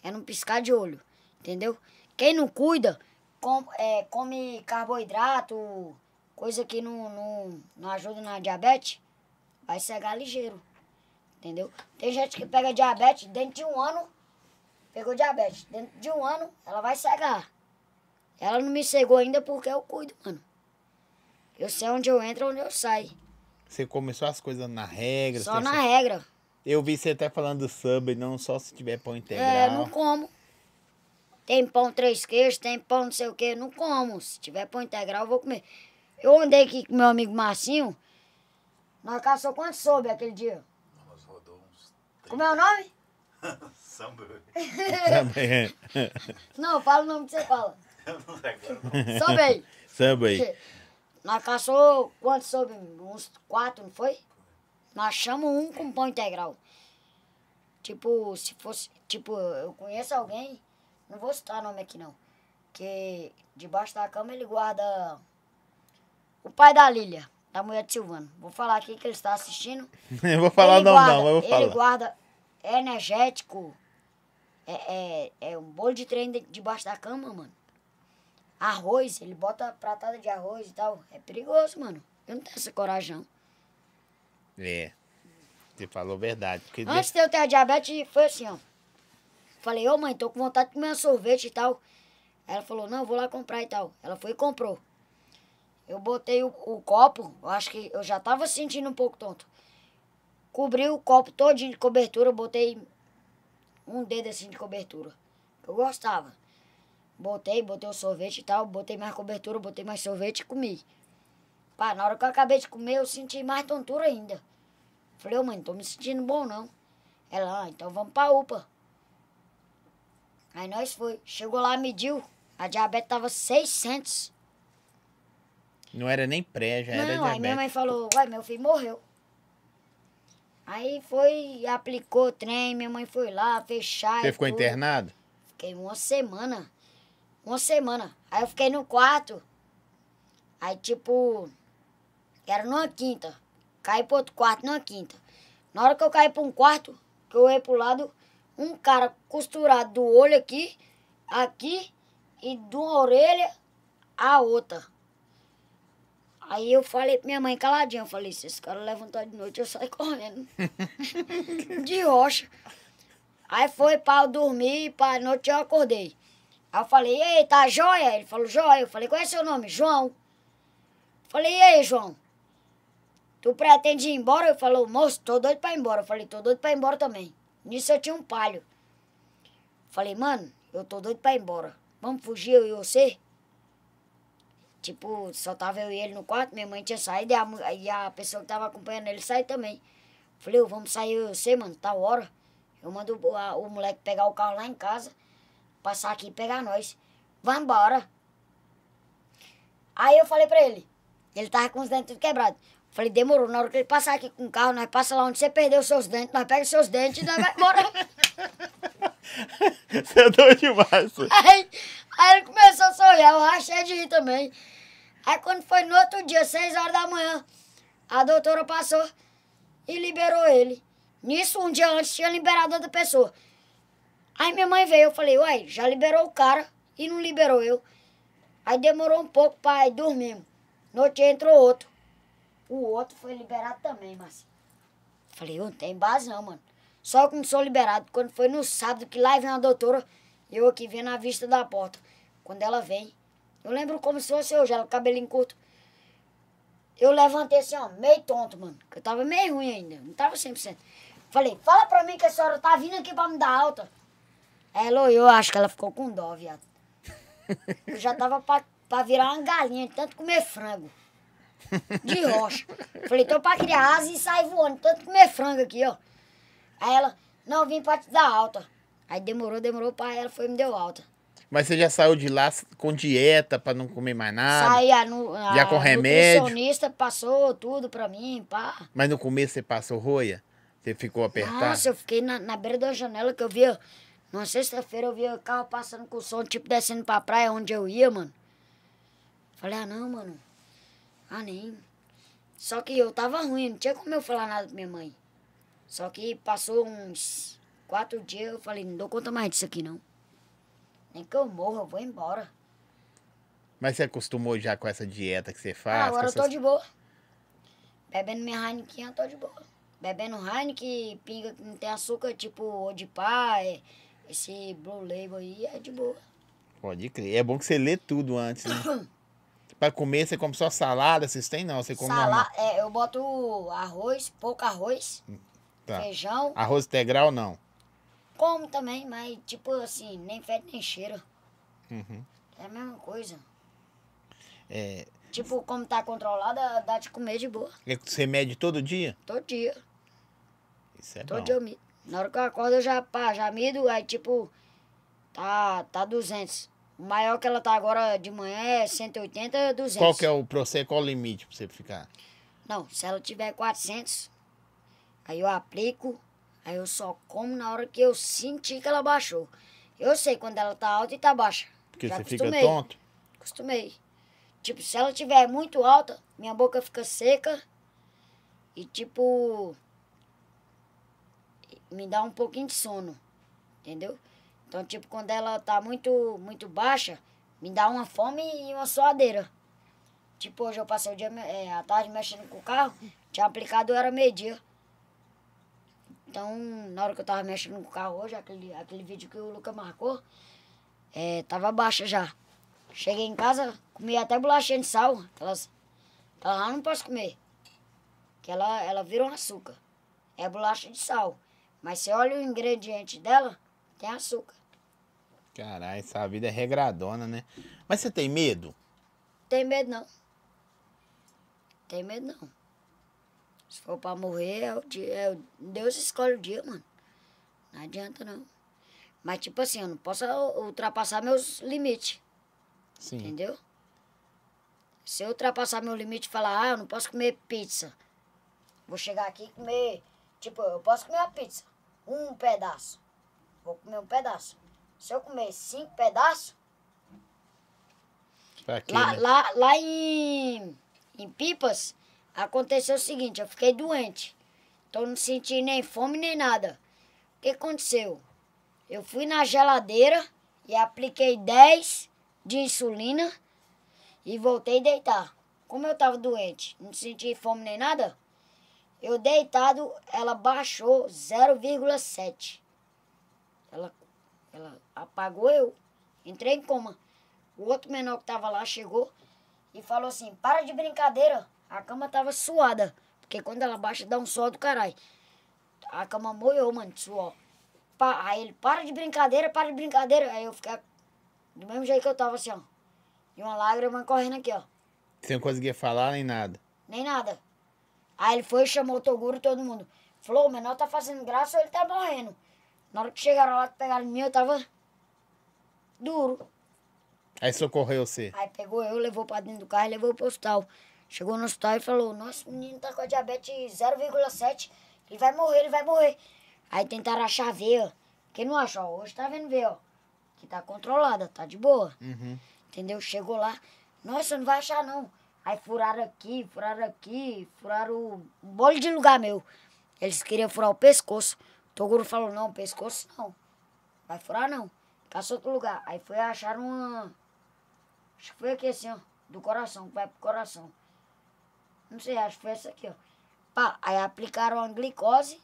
é não piscar de olho, entendeu? Quem não cuida, com, é, come carboidrato, coisa que não, não, não ajuda na diabetes, vai cegar ligeiro, entendeu? Tem gente que pega diabetes dentro de um ano, pegou diabetes, dentro de um ano ela vai cegar. Ela não me cegou ainda porque eu cuido, mano. Eu sei onde eu entro e onde eu saio. Você começou as coisas na regra? Só na regra. Eu vi você até falando do sub, não só se tiver pão integral. É, não como. Tem pão três queijos, tem pão não sei o que, não como. Se tiver pão integral, eu vou comer. Eu andei aqui com meu amigo Marcinho. Nós caçou quanto soube aquele dia? Nós rodou uns três. Como é o nome? Samba. É. não, fala o nome que você fala. Samba não Samba Samber. Nós caçou quantos soube? Uns quatro, não foi? Nós achamos um com pão integral. Tipo, se fosse. Tipo, eu conheço alguém, não vou citar nome aqui não. Que debaixo da cama ele guarda o pai da Lilia, da mulher de Silvano. Vou falar aqui que ele está assistindo. eu vou falar ele não, guarda, não, eu vou ele falar. Ele guarda energético. É, é, é um bolo de trem debaixo da cama, mano. Arroz, ele bota pratada de arroz e tal. É perigoso, mano. Eu não tenho essa coragem. É. Você falou verdade. Porque Antes de eu ter a diabetes, foi assim, ó. Falei, ô mãe, tô com vontade de comer uma sorvete e tal. Ela falou, não, vou lá comprar e tal. Ela foi e comprou. Eu botei o, o copo, eu acho que eu já tava sentindo um pouco tonto. Cobri o copo todo de cobertura, eu botei um dedo assim de cobertura. Eu gostava. Botei, botei o sorvete e tal, botei mais cobertura, botei mais sorvete e comi. Pá, na hora que eu acabei de comer, eu senti mais tontura ainda. Falei, ô oh, mãe, não tô me sentindo bom não. Ela, ah, então vamos pra UPA. Aí nós foi. Chegou lá, mediu. A diabetes tava 600. Não era nem pré, já não, era diabetes. Aí minha mãe falou, uai, meu filho morreu. Aí foi, aplicou o trem, minha mãe foi lá, fechar. Você ficou tudo. internado? Fiquei uma semana uma semana. Aí eu fiquei no quarto. Aí, tipo, era numa quinta. Caí pro outro quarto, numa quinta. Na hora que eu caí pra um quarto, que eu olhei pro lado, um cara costurado do olho aqui, aqui, e de uma orelha a outra. Aí eu falei pra minha mãe caladinha, eu falei, se esse cara levantar de noite, eu saio correndo. de rocha. Aí foi pra eu dormir, pra noite eu acordei. Aí eu falei, e aí, tá joia? Ele falou, joia. Eu falei, qual é seu nome? João. Eu falei, e aí, João? Tu pretende ir embora? Ele falou, moço, tô doido pra ir embora. Eu falei, tô doido pra ir embora também. Nisso eu tinha um palho. Eu falei, mano, eu tô doido pra ir embora. Vamos fugir, eu e você? Tipo, só tava eu e ele no quarto, minha mãe tinha saído e a, e a pessoa que tava acompanhando ele saiu também. Falei, vamos sair eu e você, mano, tá hora. Eu mando o, a, o moleque pegar o carro lá em casa passar aqui e pegar nós. Vamos embora. Aí eu falei pra ele. Ele tava com os dentes tudo quebrados. Falei, demorou. Na hora que ele passar aqui com o carro, nós passa lá onde você perdeu os seus dentes, nós pega seus dentes e nós vai embora. você é doido demais. Aí, aí ele começou a sorrir, eu achei de rir também. Aí quando foi no outro dia, seis horas da manhã, a doutora passou e liberou ele. Nisso, um dia antes, tinha liberado outra pessoa. Aí minha mãe veio, eu falei, uai, já liberou o cara e não liberou eu. Aí demorou um pouco para dormimos. Noite entrou outro. O outro foi liberado também, Marcinho. Falei, eu não tem base não, mano. Só sou liberado quando foi no sábado que lá vem a doutora, eu aqui vendo a vista da porta. Quando ela vem, eu lembro como se fosse hoje, ela cabelinho curto. Eu levantei assim, ó, meio tonto, mano. Que eu tava meio ruim ainda, não tava 100%. Falei, fala pra mim que a senhora tá vindo aqui pra me dar alta. Ela olhou, acho que ela ficou com dó, viado. Eu já tava pra, pra virar uma galinha, tanto comer frango. De rocha. Falei, tô pra criar asa e sair voando, tanto comer frango aqui, ó. Aí ela, não, vim pra te dar alta. Aí demorou, demorou, pra ela foi e me deu alta. Mas você já saiu de lá com dieta pra não comer mais nada? Saí, a, a, já com remédio? A nutricionista passou tudo pra mim, pá. Mas no começo você passou roia? Você ficou apertado? Nossa, eu fiquei na, na beira da janela que eu via numa sexta-feira eu via o carro passando com o som, tipo descendo pra praia onde eu ia, mano. Falei, ah não, mano. Ah, nem. Só que eu tava ruim, não tinha como eu falar nada pra minha mãe. Só que passou uns quatro dias, eu falei, não dou conta mais disso aqui não. Nem que eu morra, eu vou embora. Mas você acostumou já com essa dieta que você ah, faz? Ah, agora eu tô de boa. Bebendo minha Heineken, eu tô de boa. Bebendo Heineken, pinga que não tem açúcar, tipo, ou de pá, é... Esse Blue Label aí é de boa. Pode crer. É bom que você lê tudo antes, né? pra comer, você come só salada, vocês têm não? Você come salada É, eu boto arroz, pouco arroz, hum, tá. feijão. Arroz integral não? Como também, mas tipo assim, nem fede nem cheiro. Uhum. É a mesma coisa. É... Tipo, como tá controlada, dá de comer de boa. Você é mede todo dia? Todo dia. Isso é todo bom. Todo dia eu mido. Na hora que eu acordo, eu já, pá, já mido, aí tipo, tá, tá 200. O maior que ela tá agora de manhã é 180, 200. É qual que é o, processo qual o limite pra você ficar? Não, se ela tiver 400, aí eu aplico, aí eu só como na hora que eu sentir que ela baixou. Eu sei quando ela tá alta e tá baixa. Porque já você acostumei. fica tonto? Acostumei. Tipo, se ela tiver muito alta, minha boca fica seca e tipo me dá um pouquinho de sono, entendeu? Então, tipo, quando ela tá muito, muito baixa, me dá uma fome e uma suadeira. Tipo, hoje eu passei o dia, é, a tarde mexendo com o carro, tinha aplicado, era meio-dia. Então, na hora que eu tava mexendo com o carro hoje, aquele, aquele vídeo que o Luca marcou, é, tava baixa já. Cheguei em casa, comi até bolachinha de sal, aquelas, aquela lá não posso comer, que ela, ela vira um açúcar. É bolacha de sal. Mas você olha o ingrediente dela, tem açúcar. Caralho, essa vida é regradona, né? Mas você tem medo? Tem medo não. Tem medo não. Se for pra morrer, é o dia, é o... Deus escolhe o dia, mano. Não adianta não. Mas tipo assim, eu não posso ultrapassar meus limites. Sim. Entendeu? Se eu ultrapassar meu limite e falar, ah, eu não posso comer pizza. Vou chegar aqui e comer. Tipo, eu posso comer uma pizza um pedaço. Vou comer um pedaço. Se eu comer cinco pedaços. Aqui, lá, né? lá, lá em, em Pipas, aconteceu o seguinte: eu fiquei doente. Então não senti nem fome nem nada. O que aconteceu? Eu fui na geladeira e apliquei 10 de insulina e voltei a deitar. Como eu estava doente, não senti fome nem nada, eu deitado, ela baixou 0,7. Ela, ela apagou eu. Entrei em coma. O outro menor que tava lá chegou e falou assim: para de brincadeira. A cama tava suada. Porque quando ela baixa, dá um sol do caralho. A cama molhou mano, de suor. Pa, aí ele, para de brincadeira, para de brincadeira. Aí eu fiquei do mesmo jeito que eu tava assim, ó. E uma lágrima correndo aqui, ó. Você não conseguia falar nem nada? Nem nada. Aí ele foi, chamou o Toguro, todo mundo. Falou, o menor tá fazendo graça ou ele tá morrendo. Na hora que chegaram lá, que pegaram em mim, eu tava duro. Aí socorreu você? Aí pegou eu, levou pra dentro do carro e levou pro hospital. Chegou no hospital e falou, nosso menino tá com a diabetes 0,7. Ele vai morrer, ele vai morrer. Aí tentaram achar ver ó. Quem não achou, hoje tá vendo ver ó. Que tá controlada, tá de boa. Uhum. Entendeu? Chegou lá, nossa, não vai achar não. Aí furaram aqui, furaram aqui, furaram um bolo de lugar meu. Eles queriam furar o pescoço. O Toguro falou, não, pescoço não. Vai furar não. Caça outro lugar. Aí foi achar uma... Acho que foi aqui assim, ó. Do coração, que vai pro coração. Não sei, acho que foi essa aqui, ó. Pá, aí aplicaram a glicose.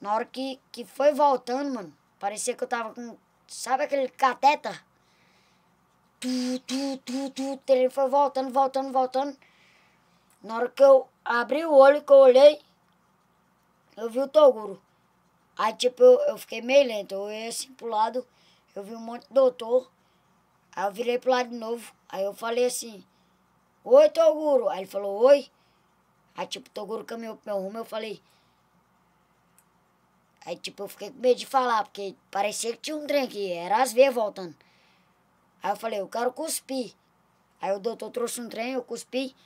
Na hora que, que foi voltando, mano, parecia que eu tava com... Sabe aquele cateta? tu, tu, tu, tu, o trailer foi voltando, voltando, voltando. Na hora que eu abri o olho, que eu olhei, eu vi o Toguro. Aí, tipo, eu, eu fiquei meio lento. Eu olhei assim pro lado, eu vi um monte de doutor. Aí eu virei pro lado de novo. Aí eu falei assim, Oi, Toguro. Aí ele falou, oi. Aí, tipo, o Toguro caminhou pro meu rumo, eu falei... Aí, tipo, eu fiquei com medo de falar, porque parecia que tinha um trem aqui. Era as veias voltando. Aí eu falei, eu quero cuspir. Aí o doutor trouxe um trem, eu cuspi.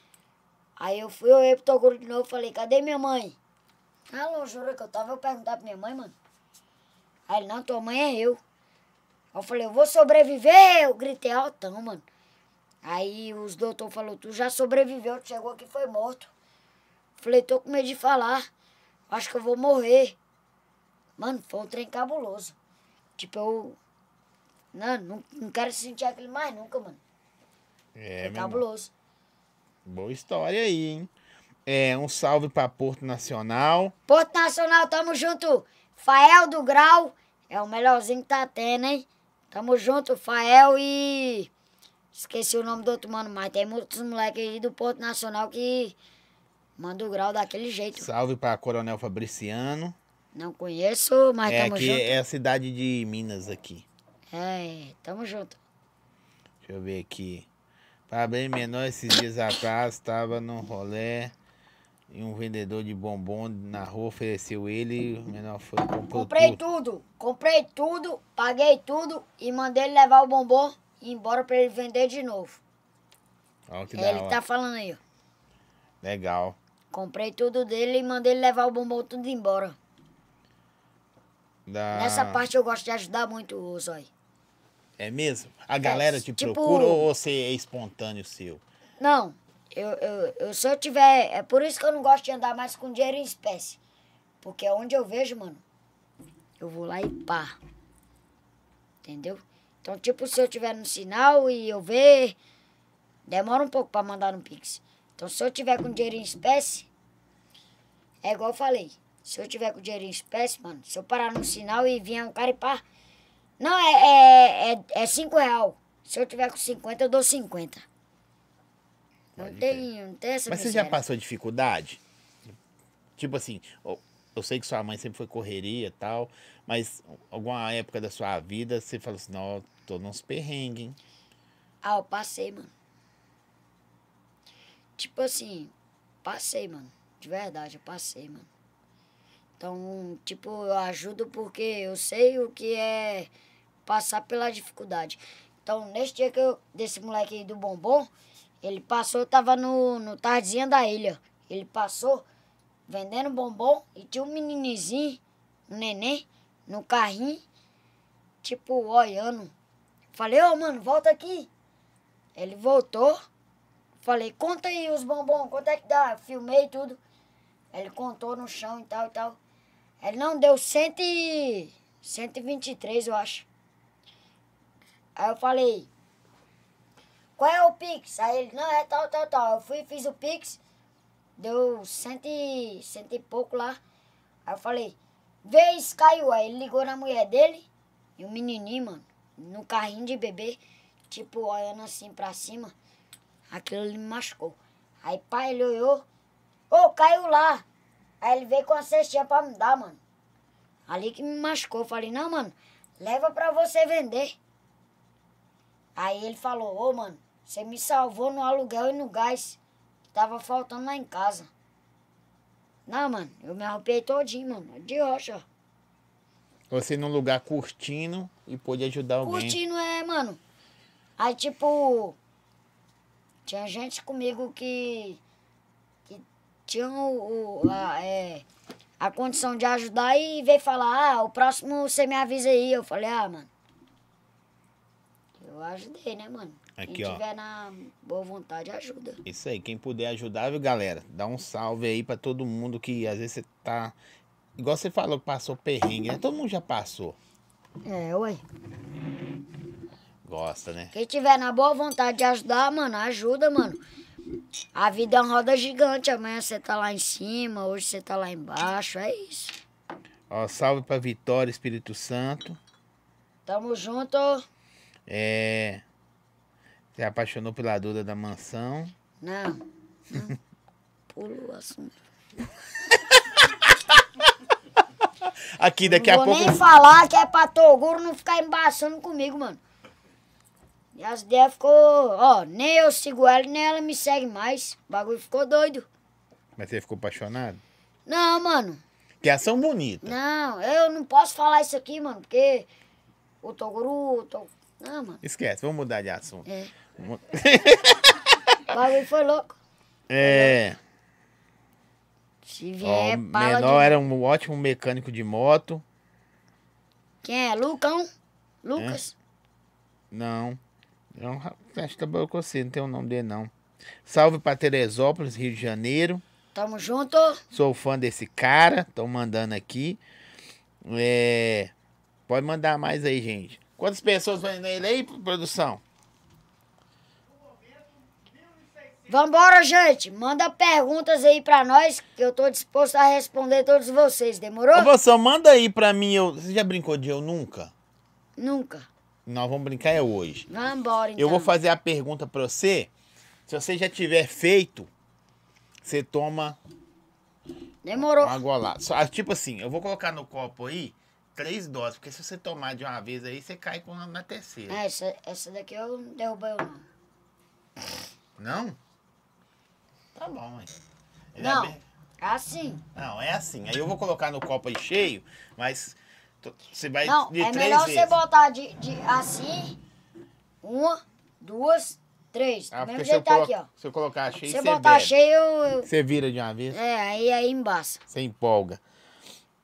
Aí eu fui, eu olhei pro Toguro de novo, falei, cadê minha mãe? Alô, ah, jura que eu tava, eu perguntar pra minha mãe, mano. Aí ele, não, tua mãe é eu. Aí eu falei, eu vou sobreviver, eu gritei altão, mano. Aí os doutor falou, tu já sobreviveu, tu chegou aqui foi morto. Falei, tô com medo de falar, acho que eu vou morrer. Mano, foi um trem cabuloso. Tipo, eu não, não, não quero sentir aquilo mais nunca, mano. É, é cabuloso. Boa história aí, hein? É, um salve pra Porto Nacional. Porto Nacional, tamo junto. Fael do Grau é o melhorzinho que tá tendo, hein? Tamo junto, Fael e. Esqueci o nome do outro mano, mas tem muitos moleques aí do Porto Nacional que manda o grau daquele jeito. Salve pra Coronel Fabriciano. Não conheço, mas é tamo aqui, junto. É a cidade de Minas aqui. É, tamo junto. Deixa eu ver aqui. Para tá bem menor, esses dias atrás, tava num rolê e um vendedor de bombom na rua ofereceu ele. O menor foi comprou Comprei tudo. tudo. Comprei tudo, paguei tudo e mandei ele levar o bombom e ir embora para ele vender de novo. Olha que ele hora. tá falando aí. Legal. Comprei tudo dele e mandei ele levar o bombom tudo embora. Da... Nessa parte eu gosto de ajudar muito o Zói. É mesmo? A é, galera é, te tipo, procura ou você é espontâneo seu? Não, eu, eu, eu, se eu tiver. É por isso que eu não gosto de andar mais com dinheiro em espécie. Porque onde eu vejo, mano, eu vou lá e pá. Entendeu? Então, tipo, se eu tiver no sinal e eu ver, demora um pouco para mandar no Pix. Então, se eu tiver com dinheiro em espécie, é igual eu falei. Se eu tiver com dinheiro em espécie, mano, se eu parar no sinal e vier um cara e pá, não, é, é, é, é cinco real. Se eu tiver com 50, eu dou 50. Não tem, não tem essa Mas você já passou dificuldade? Tipo assim, eu sei que sua mãe sempre foi correria e tal, mas alguma época da sua vida você falou assim, não, tô nos perrengues, hein? Ah, eu passei, mano. Tipo assim, passei, mano. De verdade, eu passei, mano. Então, tipo, eu ajudo porque eu sei o que é passar pela dificuldade. Então, nesse dia que eu, desse moleque aí do bombom, ele passou, eu tava no, no Tardezinha da Ilha. Ele passou vendendo bombom e tinha um meninizinho, um neném, no carrinho, tipo, olhando. Falei, ô, oh, mano, volta aqui. Ele voltou. Falei, conta aí os bombons, quanto é que dá? filmei tudo. Ele contou no chão e tal e tal. Ele não deu cento e... 123, eu acho. Aí eu falei, qual é o Pix? Aí ele, não, é tal, tal, tal. Eu fui, fiz o Pix, deu cento e, cento e pouco lá. Aí eu falei, vê isso, caiu. Aí ele ligou na mulher dele e o menininho, mano, no carrinho de bebê, tipo, olhando assim pra cima. Aquilo ele me machucou. Aí pai, ele olhou, ô, oh, caiu lá. Aí ele veio com a cestinha pra me dar, mano. Ali que me machucou. Eu falei, não, mano, leva pra você vender. Aí ele falou, ô mano, você me salvou no aluguel e no gás. Tava faltando lá em casa. Não, mano, eu me arrupei todinho, mano. De rocha. Você num lugar curtindo e pôde ajudar alguém. Curtindo é, mano. Aí, tipo. Tinha gente comigo que. que tinha o. o a, é, a condição de ajudar e veio falar: ah, o próximo você me avisa aí. Eu falei: ah, mano, eu ajudei, né, mano? Aqui, Quem ó. tiver na boa vontade, ajuda. Isso aí, quem puder ajudar, viu, galera? Dá um salve aí pra todo mundo que às vezes você tá. Igual você falou, passou perrengue, né? Todo mundo já passou. É, ué. Gosta, né? Quem tiver na boa vontade de ajudar, mano, ajuda, mano. A vida é uma roda gigante. Amanhã você tá lá em cima, hoje você tá lá embaixo. É isso. Ó, salve pra Vitória, Espírito Santo. Tamo junto. É. Se apaixonou pela Duda da mansão? Não. não. Pula o assunto. Aqui, daqui não a pouco. Não vou nem falar que é pra Toguro não ficar embaçando comigo, mano. E as ideias ficou. Ó, nem eu sigo ela, nem ela me segue mais. O bagulho ficou doido. Mas você ficou apaixonado? Não, mano. Que é ação bonita. Não, eu não posso falar isso aqui, mano, porque o Toguro. O to... Ama. Esquece, vamos mudar de assunto. É. o bagulho foi louco. É. Se vier, Ó, é, menor de... era um ótimo mecânico de moto. Quem é? Lucão? Lucas? É. Não. É acho que trabalhou tá com você, não tem o nome dele, não. Salve pra Teresópolis, Rio de Janeiro. Tamo junto. Sou fã desse cara, tô mandando aqui. É... Pode mandar mais aí, gente. Quantas pessoas vão nele aí, produção? Vambora, gente. Manda perguntas aí pra nós, que eu tô disposto a responder todos vocês, demorou? Ô, Boção, manda aí pra mim. Eu... Você já brincou de eu nunca? Nunca. Nós vamos brincar é hoje. Vambora, então. Eu vou então. fazer a pergunta pra você. Se você já tiver feito, você toma. Demorou. Uma ah, Tipo assim, eu vou colocar no copo aí três doses, porque se você tomar de uma vez aí, você cai com na terceira. É, essa, essa daqui eu não derrubei não. Não? Tá bom, hein? É não, é assim. Não, é assim. Aí eu vou colocar no copo aí cheio, mas você vai não, de é três melhor você botar de, de assim, uma, duas, três. Ah, mesmo jeito tá aqui, ó. Se eu colocar cheio, você botar bebe. cheio... Eu... Você vira de uma vez. É, aí, aí embaça. Você empolga.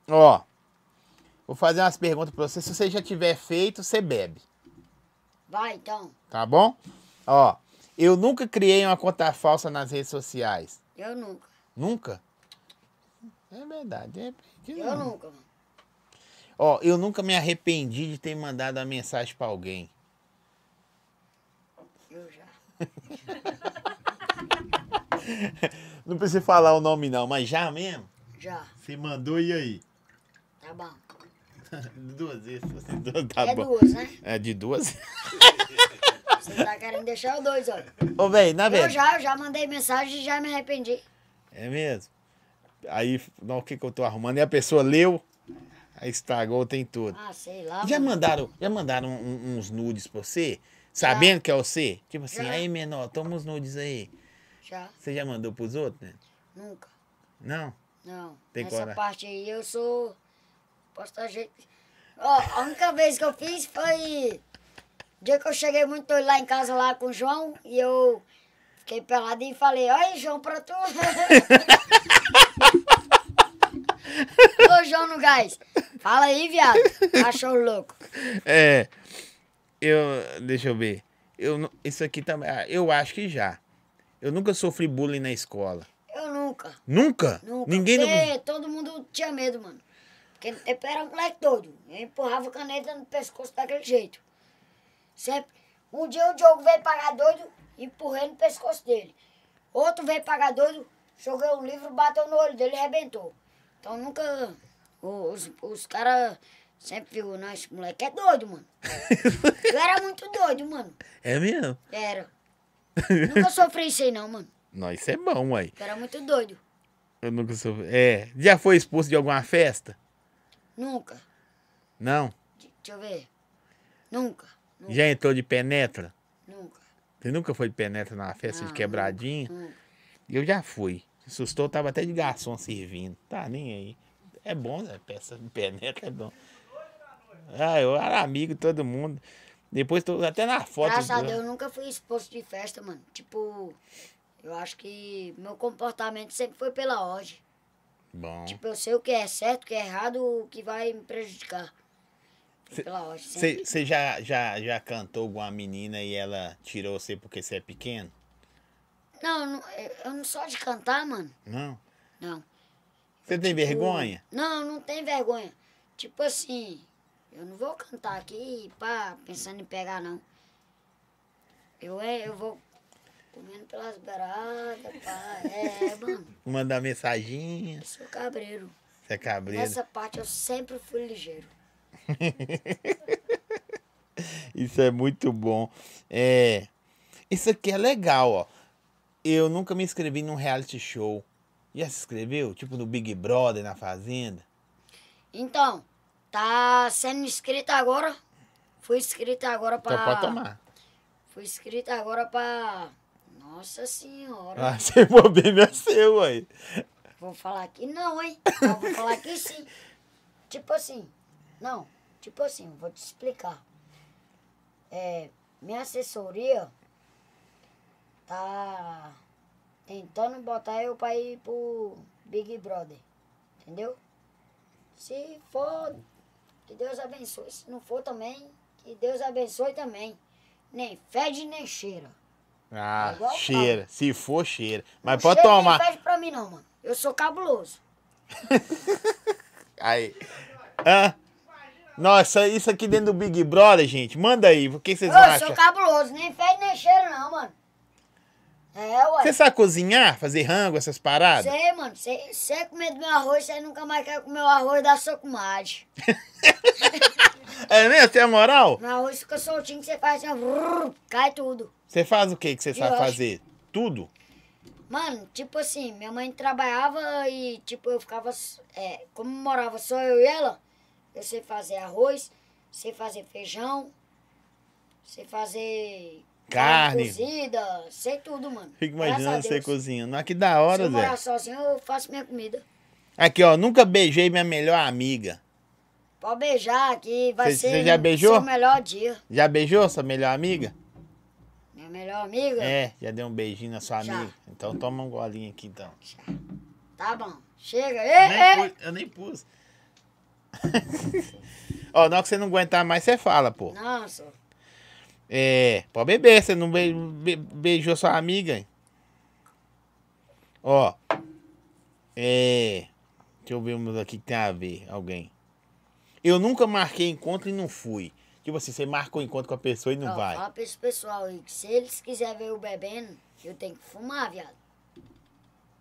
Ó... Vou fazer umas perguntas pra você. Se você já tiver feito, você bebe. Vai, então. Tá bom? Ó, eu nunca criei uma conta falsa nas redes sociais. Eu nunca. Nunca? É verdade. É eu não. nunca. Ó, eu nunca me arrependi de ter mandado a mensagem pra alguém. Eu já. não precisa falar o nome não, mas já mesmo? Já. Você mandou e aí? Tá bom. Duas vezes. Tá é bom. duas, né? É de duas. Você tá querendo deixar o dois, olha. Ô, bem, na verdade. Eu já, eu já mandei mensagem e já me arrependi. É mesmo? Aí, não, o que que eu tô arrumando? E a pessoa leu, aí estragou, tem tudo. Ah, sei lá. Já mandaram, já mandaram um, uns nudes pra você? Sabendo já. que é você? Tipo assim, já. aí, menor, toma uns nudes aí. Já. Você já mandou pros outros, né? Nunca. Não? Não. Tem Essa parte aí eu sou. Pastor gente Ó, a única vez que eu fiz foi. Dia que eu cheguei muito doido lá em casa lá com o João e eu fiquei pelado e falei, olha João, pra tu. Ô João no gás. Fala aí, viado. Achou louco. É. Eu. Deixa eu ver. Eu, isso aqui também. Ah, eu acho que já. Eu nunca sofri bullying na escola. Eu nunca. Nunca? Nunca. Ninguém. Porque todo mundo tinha medo, mano. Porque tempo é era um moleque doido. Eu empurrava a caneta no pescoço daquele jeito. Sempre. Um dia o Diogo veio pagar doido, empurrei no pescoço dele. Outro veio pagar doido, joguei o livro, bateu no olho dele e arrebentou. Então nunca. Os, os caras sempre viram, não, esse moleque é doido, mano. eu era muito doido, mano. É mesmo? Era. nunca sofri isso aí, não, mano. Não, isso é bom, uai. Eu era muito doido. Eu nunca sofri. É. Já foi expulso de alguma festa? Nunca. Não? De, deixa eu ver. Nunca, nunca. Já entrou de penetra? Nunca. Você nunca foi de penetra numa festa não, de quebradinha? Nunca, Eu já fui. Assustou, tava até de garçom servindo. Tá nem aí. É bom, né? Peça de penetra é bom. Ah, eu era amigo de todo mundo. Depois tô até na foto. Graças a Deus, eu nunca fui exposto de festa, mano. Tipo, eu acho que meu comportamento sempre foi pela ordem. Bom. Tipo, eu sei o que é certo, o que é errado, o que vai me prejudicar. Você já, já, já cantou com uma menina e ela tirou você porque você é pequeno? Não, não, eu não sou de cantar, mano. Não? Não. Você tem tipo, vergonha? Não, não tem vergonha. Tipo assim, eu não vou cantar aqui pá, pensando em pegar, não. Eu, é, eu vou Comendo pelas beiradas, pá. É, é mano. Mandar mensaginha. Eu sou cabreiro. Você é cabreiro? Nessa parte eu sempre fui ligeiro. Isso é muito bom. É. Isso aqui é legal, ó. Eu nunca me inscrevi num reality show. Já se inscreveu? Tipo no Big Brother, na Fazenda? Então, tá sendo inscrito agora. Fui inscrito agora então pra. Então pode tomar. Fui inscrito agora pra nossa senhora. Ah, sem problema é seu, aí. Vou falar que não, hein? Mas vou falar que sim. Tipo assim, não, tipo assim, vou te explicar. É, minha assessoria tá tentando botar eu pra ir pro Big Brother, entendeu? Se for, que Deus abençoe. Se não for também, que Deus abençoe também. Nem fede, nem cheira. Ah, é cheira. Se for, cheira. Mas não pode cheira tomar. Não pede pra mim, não, mano. Eu sou cabuloso. aí. Hã? Nossa, isso aqui dentro do Big Brother, gente. Manda aí, o que vocês acham? Eu sou cabuloso, nem fede nem cheiro não, mano. É, ué. Você sabe cozinhar? Fazer rango, essas paradas? Sei, mano. Você é comer do meu arroz, você nunca mais quer comer o arroz da sua comadre. é mesmo? Tem a moral? Meu arroz fica soltinho, você faz assim, brrr, cai tudo. Você faz o que que você sabe fazer? Tudo? Mano, tipo assim, minha mãe trabalhava e, tipo, eu ficava... É, como morava só eu e ela, eu sei fazer arroz, sei fazer feijão, sei fazer carne. Cozida, sei tudo, mano. Fico imaginando você cozinhando. Mas ah, que da hora, Se eu morar sozinho, eu faço minha comida. Aqui, ó, nunca beijei minha melhor amiga. Pode beijar aqui, vai Cê- ser cê já beijou? seu melhor dia. Já beijou sua melhor amiga? Minha melhor amiga? É, já deu um beijinho na sua Já. amiga. Então toma um golinho aqui, então. Tá bom. Chega. Eu Ei, nem pus. Eu nem pus. ó, na hora que você não aguentar mais, você fala, pô. Não, só. É, pode beber, você não be be beijou sua amiga. Hein? Ó. É. Deixa eu ver aqui que tem a ver, alguém. Eu nunca marquei encontro e não fui. Tipo assim, você marca um encontro com a pessoa e não Ó, vai. Fala pra esse pessoal aí que se eles quiserem ver eu bebendo, eu tenho que fumar, viado.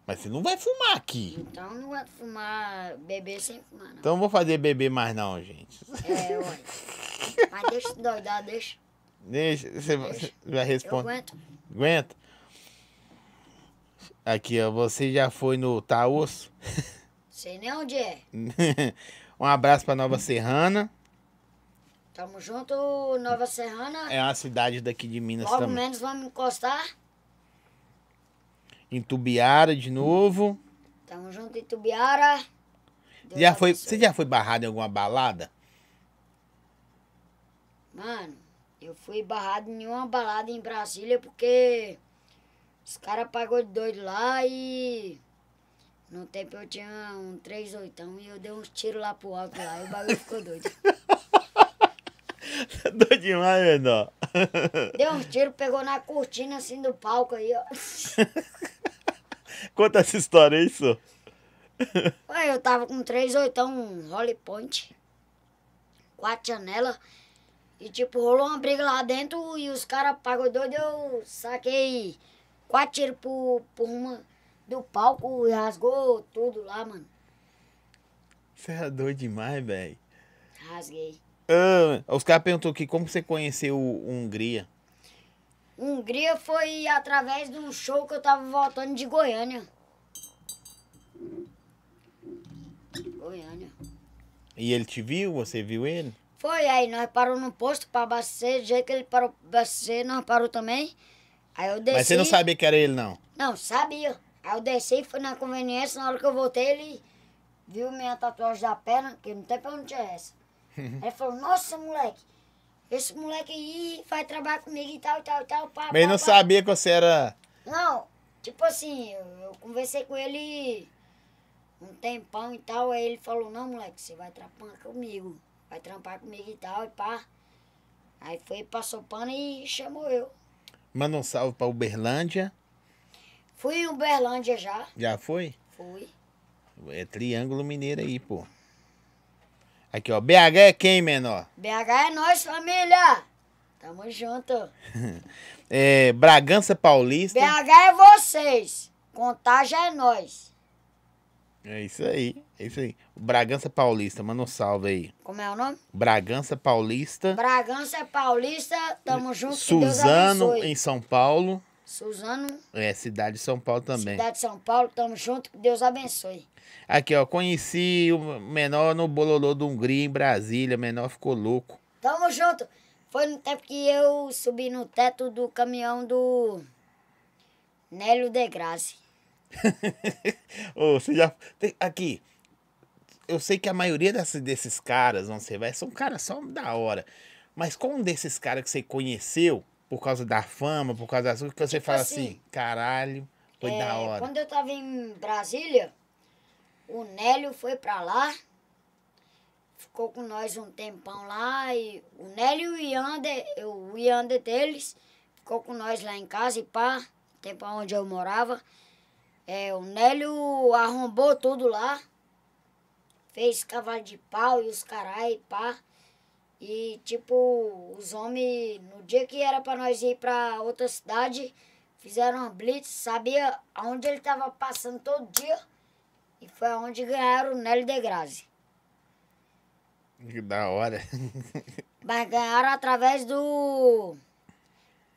Mas você não vai fumar aqui. Então não vai fumar, beber sem fumar, não. Então não vou fazer beber mais não, gente. É, ué. Mas deixa doidar, deixa. Deixa, você Deixa. vai responder. Aguento. Aguenta. Aqui, ó. Você já foi no Taosso? Sei nem onde é. um abraço pra Nova Serrana. Tamo junto, Nova Serrana. É uma cidade daqui de Minas Logo também. Logo menos vamos encostar. Em Tubiara de novo. Tamo junto em Tubiara. já foi, você já foi barrado em alguma balada? Mano, eu fui barrado em uma balada em Brasília porque os caras pagou de doido lá e no tempo eu tinha um 3 oitão e eu dei uns tiros lá pro alto lá e o bagulho ficou doido. doido demais, menor. Deu uns tiros, pegou na cortina assim do palco aí, ó. Conta essa história, é isso? Ué, eu tava com 3 oitão, um Holly Point, quatro janelas. E tipo, rolou uma briga lá dentro e os caras pagou doido, eu saquei quatro tiros por, por uma do palco e rasgou tudo lá, mano. Você era é doido demais, velho. Rasguei. Ah, os caras perguntou aqui como você conheceu Hungria. Hungria foi através de um show que eu tava voltando de Goiânia. Goiânia. E ele te viu? Você viu ele? Foi, aí nós paramos no posto para abastecer, do jeito que ele parou para abastecer, nós parou também. Aí eu desci. Mas você não sabia que era ele, não? Não, sabia. Aí eu desci, fui na conveniência, na hora que eu voltei, ele viu minha tatuagem da perna, que não tem pra onde tinha é essa. ele falou, nossa, moleque, esse moleque aí vai trabalhar comigo e tal, e tal, e tal. Pá, Mas pá, não pá. sabia que você era... Não, tipo assim, eu, eu conversei com ele um tempão e tal, aí ele falou, não, moleque, você vai trabalhar comigo vai trampar comigo e tal, e pá. Aí foi, passou pano e chamou eu. Manda um salve pra Uberlândia. Fui em Uberlândia já. Já foi? Fui. É Triângulo Mineiro aí, pô. Aqui, ó. BH é quem, menor? BH é nós, família. Tamo junto. é, Bragança Paulista. BH é vocês. Contagem é nós. É isso aí, é isso aí. Bragança Paulista, manda um salve aí. Como é o nome? Bragança Paulista. Bragança é Paulista, tamo junto. Suzano em São Paulo. Suzano. É, cidade de São Paulo também. Cidade de São Paulo, tamo junto, que Deus abençoe. Aqui, ó, conheci o menor no Bololô do Hungria, em Brasília. O menor ficou louco. Tamo junto. Foi no tempo que eu subi no teto do caminhão do Nélio Degrassi oh, você já. Tem... Aqui. Eu sei que a maioria desses desses caras, não sei, vai, são caras só da hora. Mas qual um desses caras que você conheceu por causa da fama, por causa das coisas, que você tipo fala assim, assim, caralho, foi é, da hora. Quando eu tava em Brasília, o Nélio foi pra lá, ficou com nós um tempão lá, e o Nélio e o eu o Yander deles, ficou com nós lá em casa e pá, tempo onde eu morava. É, o Nélio arrombou tudo lá. Fez cavalo de pau e os carai, pá. E, tipo, os homens, no dia que era para nós ir para outra cidade, fizeram uma blitz, sabia aonde ele tava passando todo dia. E foi aonde ganharam o Nélio de Grazi. Que da hora. Mas ganharam através do.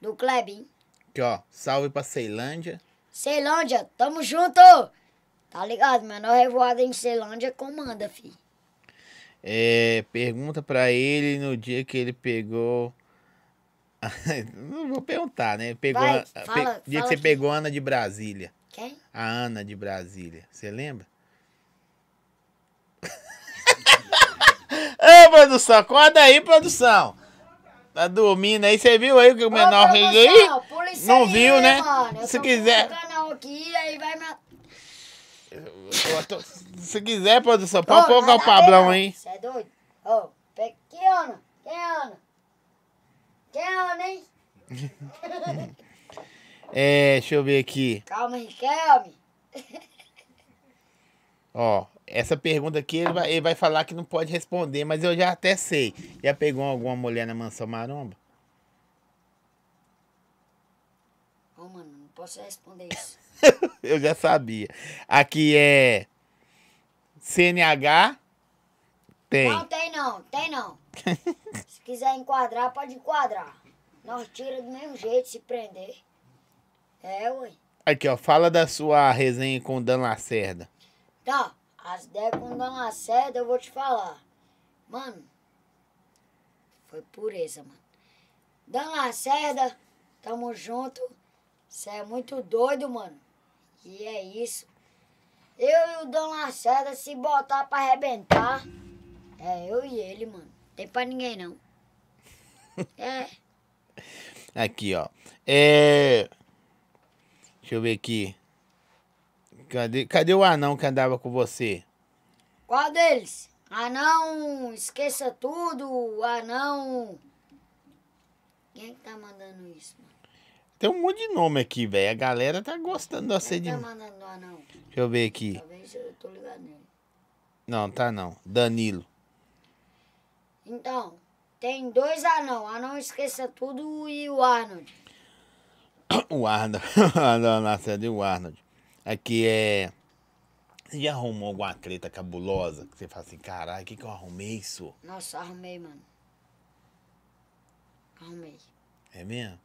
do Klebin. Aqui, ó. Salve pra Ceilândia. Ceilândia, tamo junto! Tá ligado? Menor revoada em Ceilândia comanda, fi. É, pergunta pra ele no dia que ele pegou. Não vou perguntar, né? Pegou Vai, a... fala, pe... Dia que você pegou a Ana de Brasília. Quem? A Ana de Brasília. Você lembra? Ô, produção, acorda aí, produção. Tá dormindo aí, você viu aí o que o menor fez aí? isso Não aí, viu, né? né? Mano, Se quiser. canal aqui, aí vai Tô... Se quiser, produção, pode colocar o Pablão aí. Você é doido? Ô, oh, que ano? Que ano? Que ano, hein? é, deixa eu ver aqui. Calma, Riquelme. Ó, essa pergunta aqui ele vai, ele vai falar que não pode responder, mas eu já até sei. Já pegou alguma mulher na mansão maromba? Ô, mano, não posso responder isso. eu já sabia. Aqui é. CNH? Tem. Não, tem não, tem não. se quiser enquadrar, pode enquadrar. Nós tira do mesmo jeito se prender. É, ué. Aqui, ó, fala da sua resenha com o Dan Lacerda. Tá, as ideias com o Dan Lacerda eu vou te falar. Mano, foi pureza, mano. Dan Lacerda, tamo junto. Você é muito doido, mano. E é isso. Eu e o Dom Lacerda, se botar pra arrebentar, é eu e ele, mano. Tem pra ninguém, não. É. Aqui, ó. É... Deixa eu ver aqui. Cadê, cadê o anão que andava com você? Qual deles? Anão, esqueça tudo. Anão. Quem é que tá mandando isso, mano? Tem um monte de nome aqui, velho. A galera tá gostando da sede. Não tá mandando lá, não. Deixa eu ver aqui. Talvez eu tô ligado nele. Não, tá não. Danilo. Então, tem dois anão. Anão esqueça tudo e o Arnold. O Arnold. Nascendo e o Arnold. Aqui é. Você já arrumou alguma treta cabulosa? Que você fala assim, caralho, o que, que eu arrumei isso? Nossa, arrumei, mano. Arrumei. É mesmo?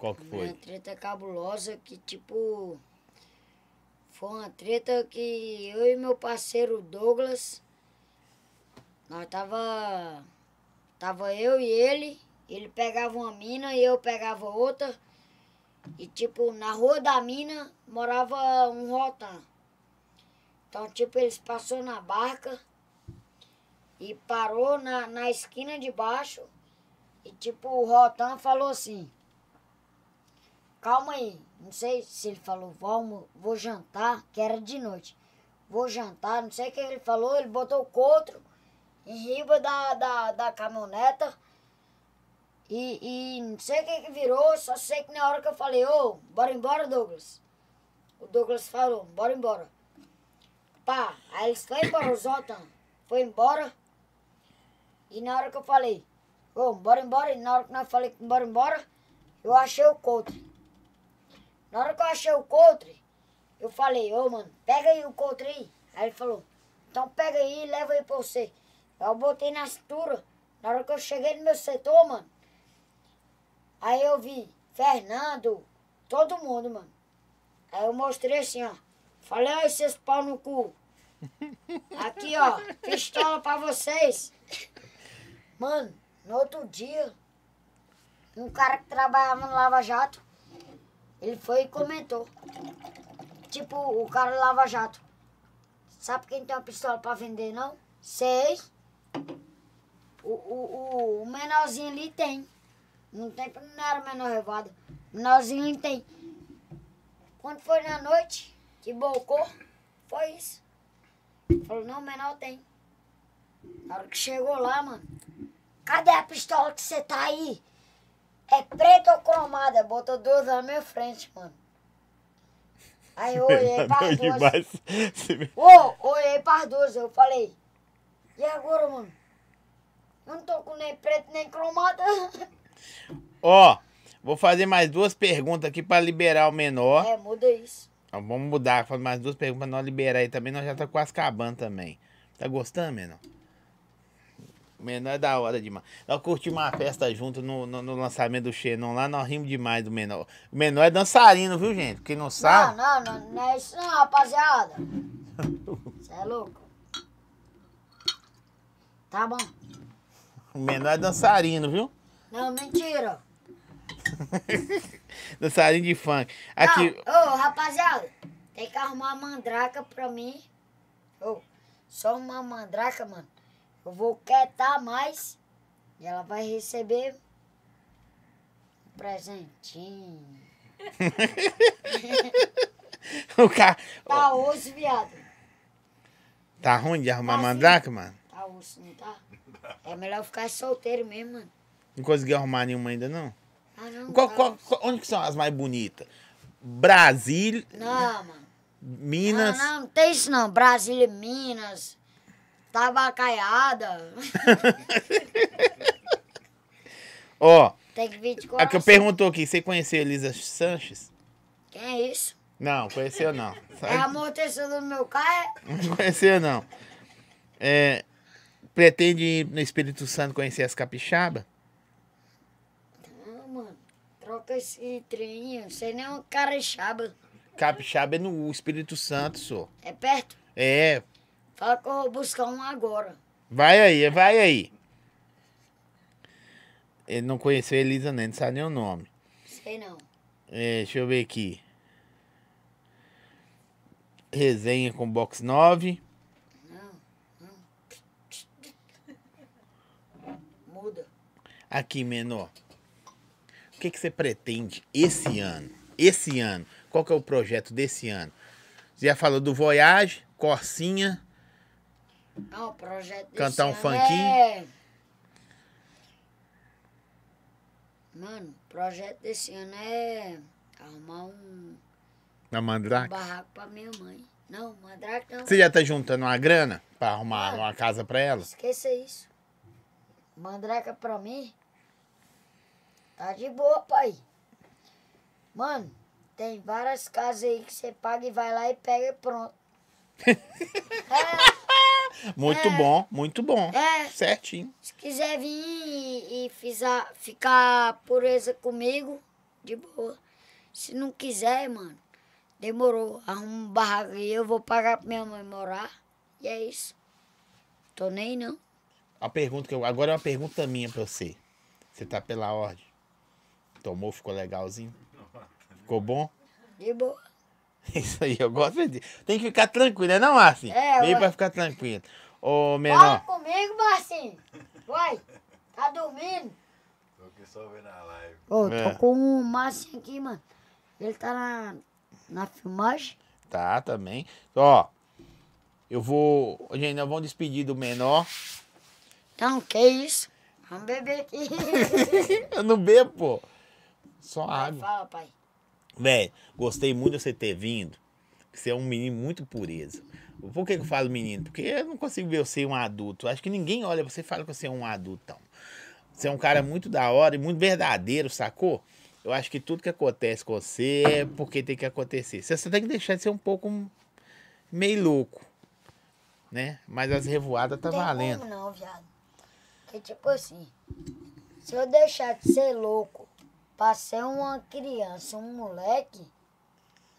Qual que foi? Uma treta cabulosa que, tipo. Foi uma treta que eu e meu parceiro Douglas. Nós tava. Tava eu e ele. Ele pegava uma mina e eu pegava outra. E, tipo, na rua da mina morava um rotan. Então, tipo, eles passou na barca e parou na, na esquina de baixo. E, tipo, o rotan falou assim: Calma aí, não sei se ele falou, vou, vou jantar, que era de noite. Vou jantar, não sei o que ele falou, ele botou o contro em riba da, da, da caminhoneta. E, e não sei o que, que virou, só sei que na hora que eu falei, ô, oh, bora embora, Douglas. O Douglas falou, bora embora. Pá, aí eles foram embora, o Zotan foi embora. E na hora que eu falei, ô, oh, bora embora, e na hora que nós falei, bora embora, eu achei o contro. Na hora que eu achei o coldre, eu falei, ô oh, mano, pega aí o coldre aí. Aí ele falou, então pega aí e leva aí pra você. Eu botei na cintura. Na hora que eu cheguei no meu setor, mano, aí eu vi Fernando, todo mundo, mano. Aí eu mostrei assim, ó. Falei, ó, esses pau no cu. Aqui, ó, pistola pra vocês. Mano, no outro dia, um cara que trabalhava no Lava Jato ele foi e comentou. Tipo, o cara lava jato. Sabe quem tem uma pistola pra vender, não? Sei. O, o, o, o menorzinho ali tem. No tempo não era menor revado. O menorzinho ali tem. Quando foi na noite, que bocou, foi isso. Falou, não, menor tem. Na hora que chegou lá, mano. Cadê a pistola que você tá aí? É preto ou cromada? Botou duas na minha frente, mano. Aí eu olhei para as duas. Ô, olhei pra as duas, eu falei. E agora, mano? Eu não tô com nem preto nem cromada. Ó, vou fazer mais duas perguntas aqui para liberar o menor. É, muda isso. vamos mudar, fazer mais duas perguntas para nós liberar aí também. Nós já tá quase acabando também. Tá gostando, menor? Menor é da hora demais. Nós curtimos uma festa junto no, no, no, lançamento do Xenon lá, nós rimos demais do Menor. O Menor é dançarino, viu, gente? Quem não sabe. Não, não, não, não é isso não, rapaziada. Você é louco. Tá bom. O Menor é dançarino, viu? Não, mentira. dançarino de funk. Aqui... ô, rapaziada, tem que arrumar uma mandraca pra mim. Ô, só uma mandraca, mano eu vou quietar mais e ela vai receber um presentinho. o cara... Tá osso, viado. Tá ruim de arrumar tá mano? Tá osso, não tá? É melhor ficar solteiro mesmo, mano. Não conseguiu arrumar nenhuma ainda, não? Ah, não. Qual, tá qual, qual, onde que são as mais bonitas? Brasil... Não, mano. Minas... Não, não, não tem isso não. Brasília, Minas tava tá caiada. Ó. Tem que vir de coração. A que eu perguntou aqui, você conheceu Elisa Sanches? Quem é isso? Não, conheceu não. Sabe? É amortecedor do meu carro? É? Não conheceu não. É, pretende ir no Espírito Santo conhecer as capixabas? Não, mano. Troca esse trinho, você sei nem o carixaba. Capixaba é no Espírito Santo, senhor. É perto? É, Fala que eu vou buscar um agora. Vai aí, vai aí. Ele não conheceu a Elisa nem, não sabe nem o nome. Sei não. É, deixa eu ver aqui. Resenha com box 9. Não, Muda. Aqui, menor. O que, que você pretende esse ano? Esse ano. Qual que é o projeto desse ano? Você já falou do Voyage, Corsinha projeto Cantar um funkinho. É... Mano, o projeto desse ano é arrumar um. Na mandrake? Um barraco pra minha mãe. Não, mandrake não. Você já tá juntando uma grana pra arrumar uma casa pra ela? Esqueça isso. Mandraca é pra mim. Tá de boa, pai. Mano, tem várias casas aí que você paga e vai lá e pega e pronto. muito é, bom, muito bom. É, Certinho. Se quiser vir e, e fizer, ficar pureza comigo, de boa. Se não quiser, mano, demorou. Arruma um barraco e eu vou pagar pra minha mãe morar. E é isso. Tô nem não. A pergunta que eu, agora é uma pergunta minha pra você. Você tá pela ordem? Tomou, ficou legalzinho? Ficou bom? De boa. Isso aí, eu gosto de. Tem que ficar tranquilo, né, não, Marcinho? É, Veio ué. pra ficar tranquilo. Ô, menor. Fala comigo, Marcinho. Vai, tá dormindo? Tô aqui só vendo a live. Ô, tô é. com o Marcinho aqui, mano. Ele tá na, na filmagem? Tá, também. Ó, eu vou. Gente, nós vamos despedir do menor. então que isso? Vamos beber aqui. eu não bebo, pô. Só água. Fala, pai. Velho, gostei muito de você ter vindo. Você é um menino muito pureza. Por que eu falo menino? Porque eu não consigo ver você um adulto. Acho que ninguém olha você e fala que você é um adultão. Você é um cara muito da hora e muito verdadeiro, sacou? Eu acho que tudo que acontece com você é porque tem que acontecer. Você tem que deixar de ser um pouco meio louco, né? Mas as revoadas tá não valendo. Como não, viado. Porque, tipo assim, se eu deixar de ser louco para ser uma criança, um moleque,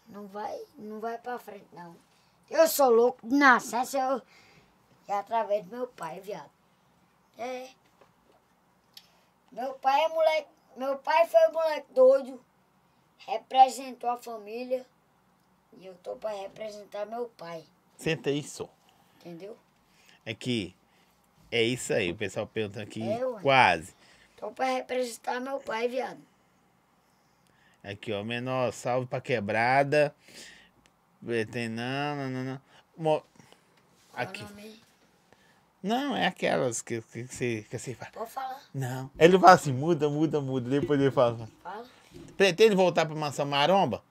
não vai, não vai para frente, não. Eu sou louco de nascença, eu, é através do meu pai, viado. É. Meu pai é moleque, meu pai foi um moleque doido, representou a família e eu tô para representar meu pai. Senta isso. Entendeu? É que é isso aí, o pessoal pergunta aqui, é, quase. Tô para representar meu pai, viado. Aqui, ó. Menor, salve pra quebrada. Tem não, não, não, não. Mo... Aqui. Não, é aquelas que, que, que, você, que você fala. Pode falar. Não. Ele fala assim, muda, muda, muda. Depois ele fala. Fala. Pretende voltar pra Mansão Maromba?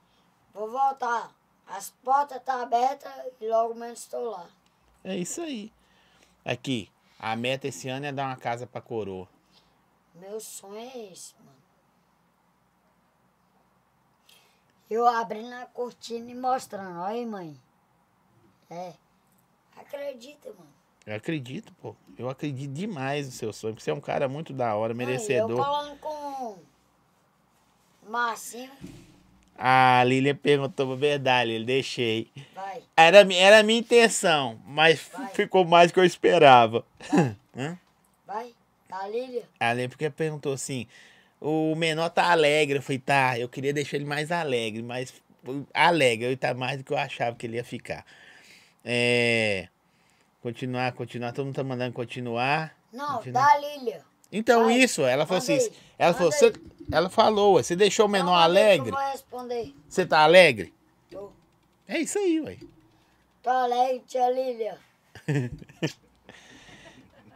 Vou voltar. As portas estão tá abertas e logo menos estou lá. É isso aí. Aqui, a meta esse ano é dar uma casa pra coroa. Meu sonho é esse, mano. Eu abrindo a cortina e mostrando. Olha aí, mãe. É. Acredita, mano. Eu acredito, pô. Eu acredito demais no seu sonho, porque você é um cara muito da hora, merecedor. Mãe, eu falando com o Marcinho. A Lília perguntou a verdade, ele deixei. Vai. Era, era a minha intenção, mas Vai. ficou mais do que eu esperava. Vai. Hã? Vai. A Lília? A Lília porque perguntou assim: o menor tá alegre. Eu falei, tá, eu queria deixar ele mais alegre, mas alegre, ele tá mais do que eu achava que ele ia ficar. É. Continuar, continuar, todo mundo tá mandando continuar. Não, continuar. dá Lília. Então, Vai. isso, ela falou assim. Ela Mandei. falou, ela falou, você deixou o menor não, alegre? Você tá alegre? Tô. É isso aí, ué. Tô tá alegre, tia Lília.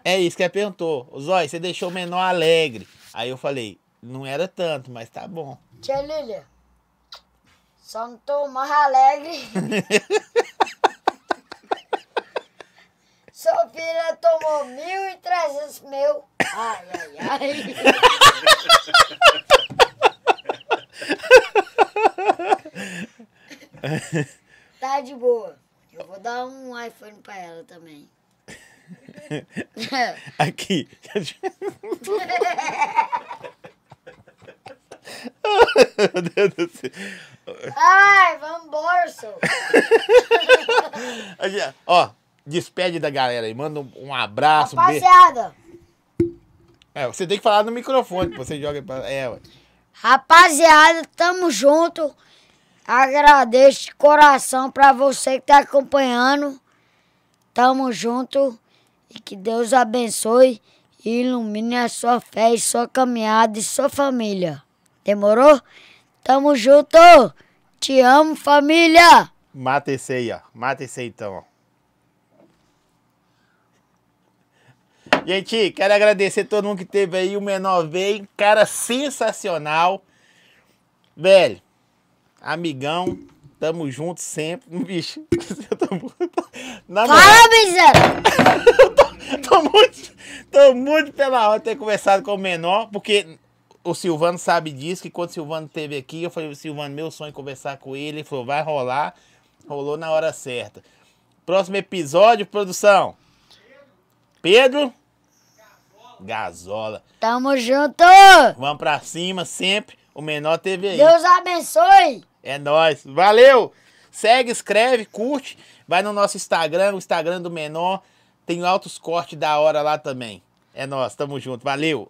é isso que ela perguntou. Zói, você deixou o menor alegre. Aí eu falei, não era tanto, mas tá bom. Tia Lilia, só não tô mais alegre. Sua filha tomou mil e trezentos mil. Ai, ai, ai. tá de boa. Eu vou dar um iPhone pra ela também. Aqui. Meu Deus do céu. Ai, vamos borso Ó, despede da galera aí. Manda um abraço. Rapaziada. É, você tem que falar no microfone, você joga pra... É, Rapaziada, tamo junto. Agradeço de coração pra você que tá acompanhando. Tamo junto. E que Deus abençoe e ilumine a sua fé e sua caminhada e sua família. Demorou? Tamo junto! Te amo, família! Mata esse aí, ó. Mata esse aí, então, ó. Gente, quero agradecer todo mundo que teve aí. O menor veio, cara sensacional. Velho, amigão, tamo junto sempre. Bicho, eu tô muito. Fala, Zé! tô, tô, muito, tô muito pela hora de ter conversado com o menor, porque o Silvano sabe disso, que quando o Silvano teve aqui, eu falei, Silvano, meu sonho é conversar com ele. Ele falou, vai rolar. Rolou na hora certa. Próximo episódio, produção. Pedro. Gazola. Tamo junto! Vamos pra cima sempre. O menor teve aí. Deus abençoe! É nós. Valeu! Segue, escreve, curte. Vai no nosso Instagram, o Instagram do menor. Tem altos cortes da hora lá também. É nós, tamo junto. Valeu!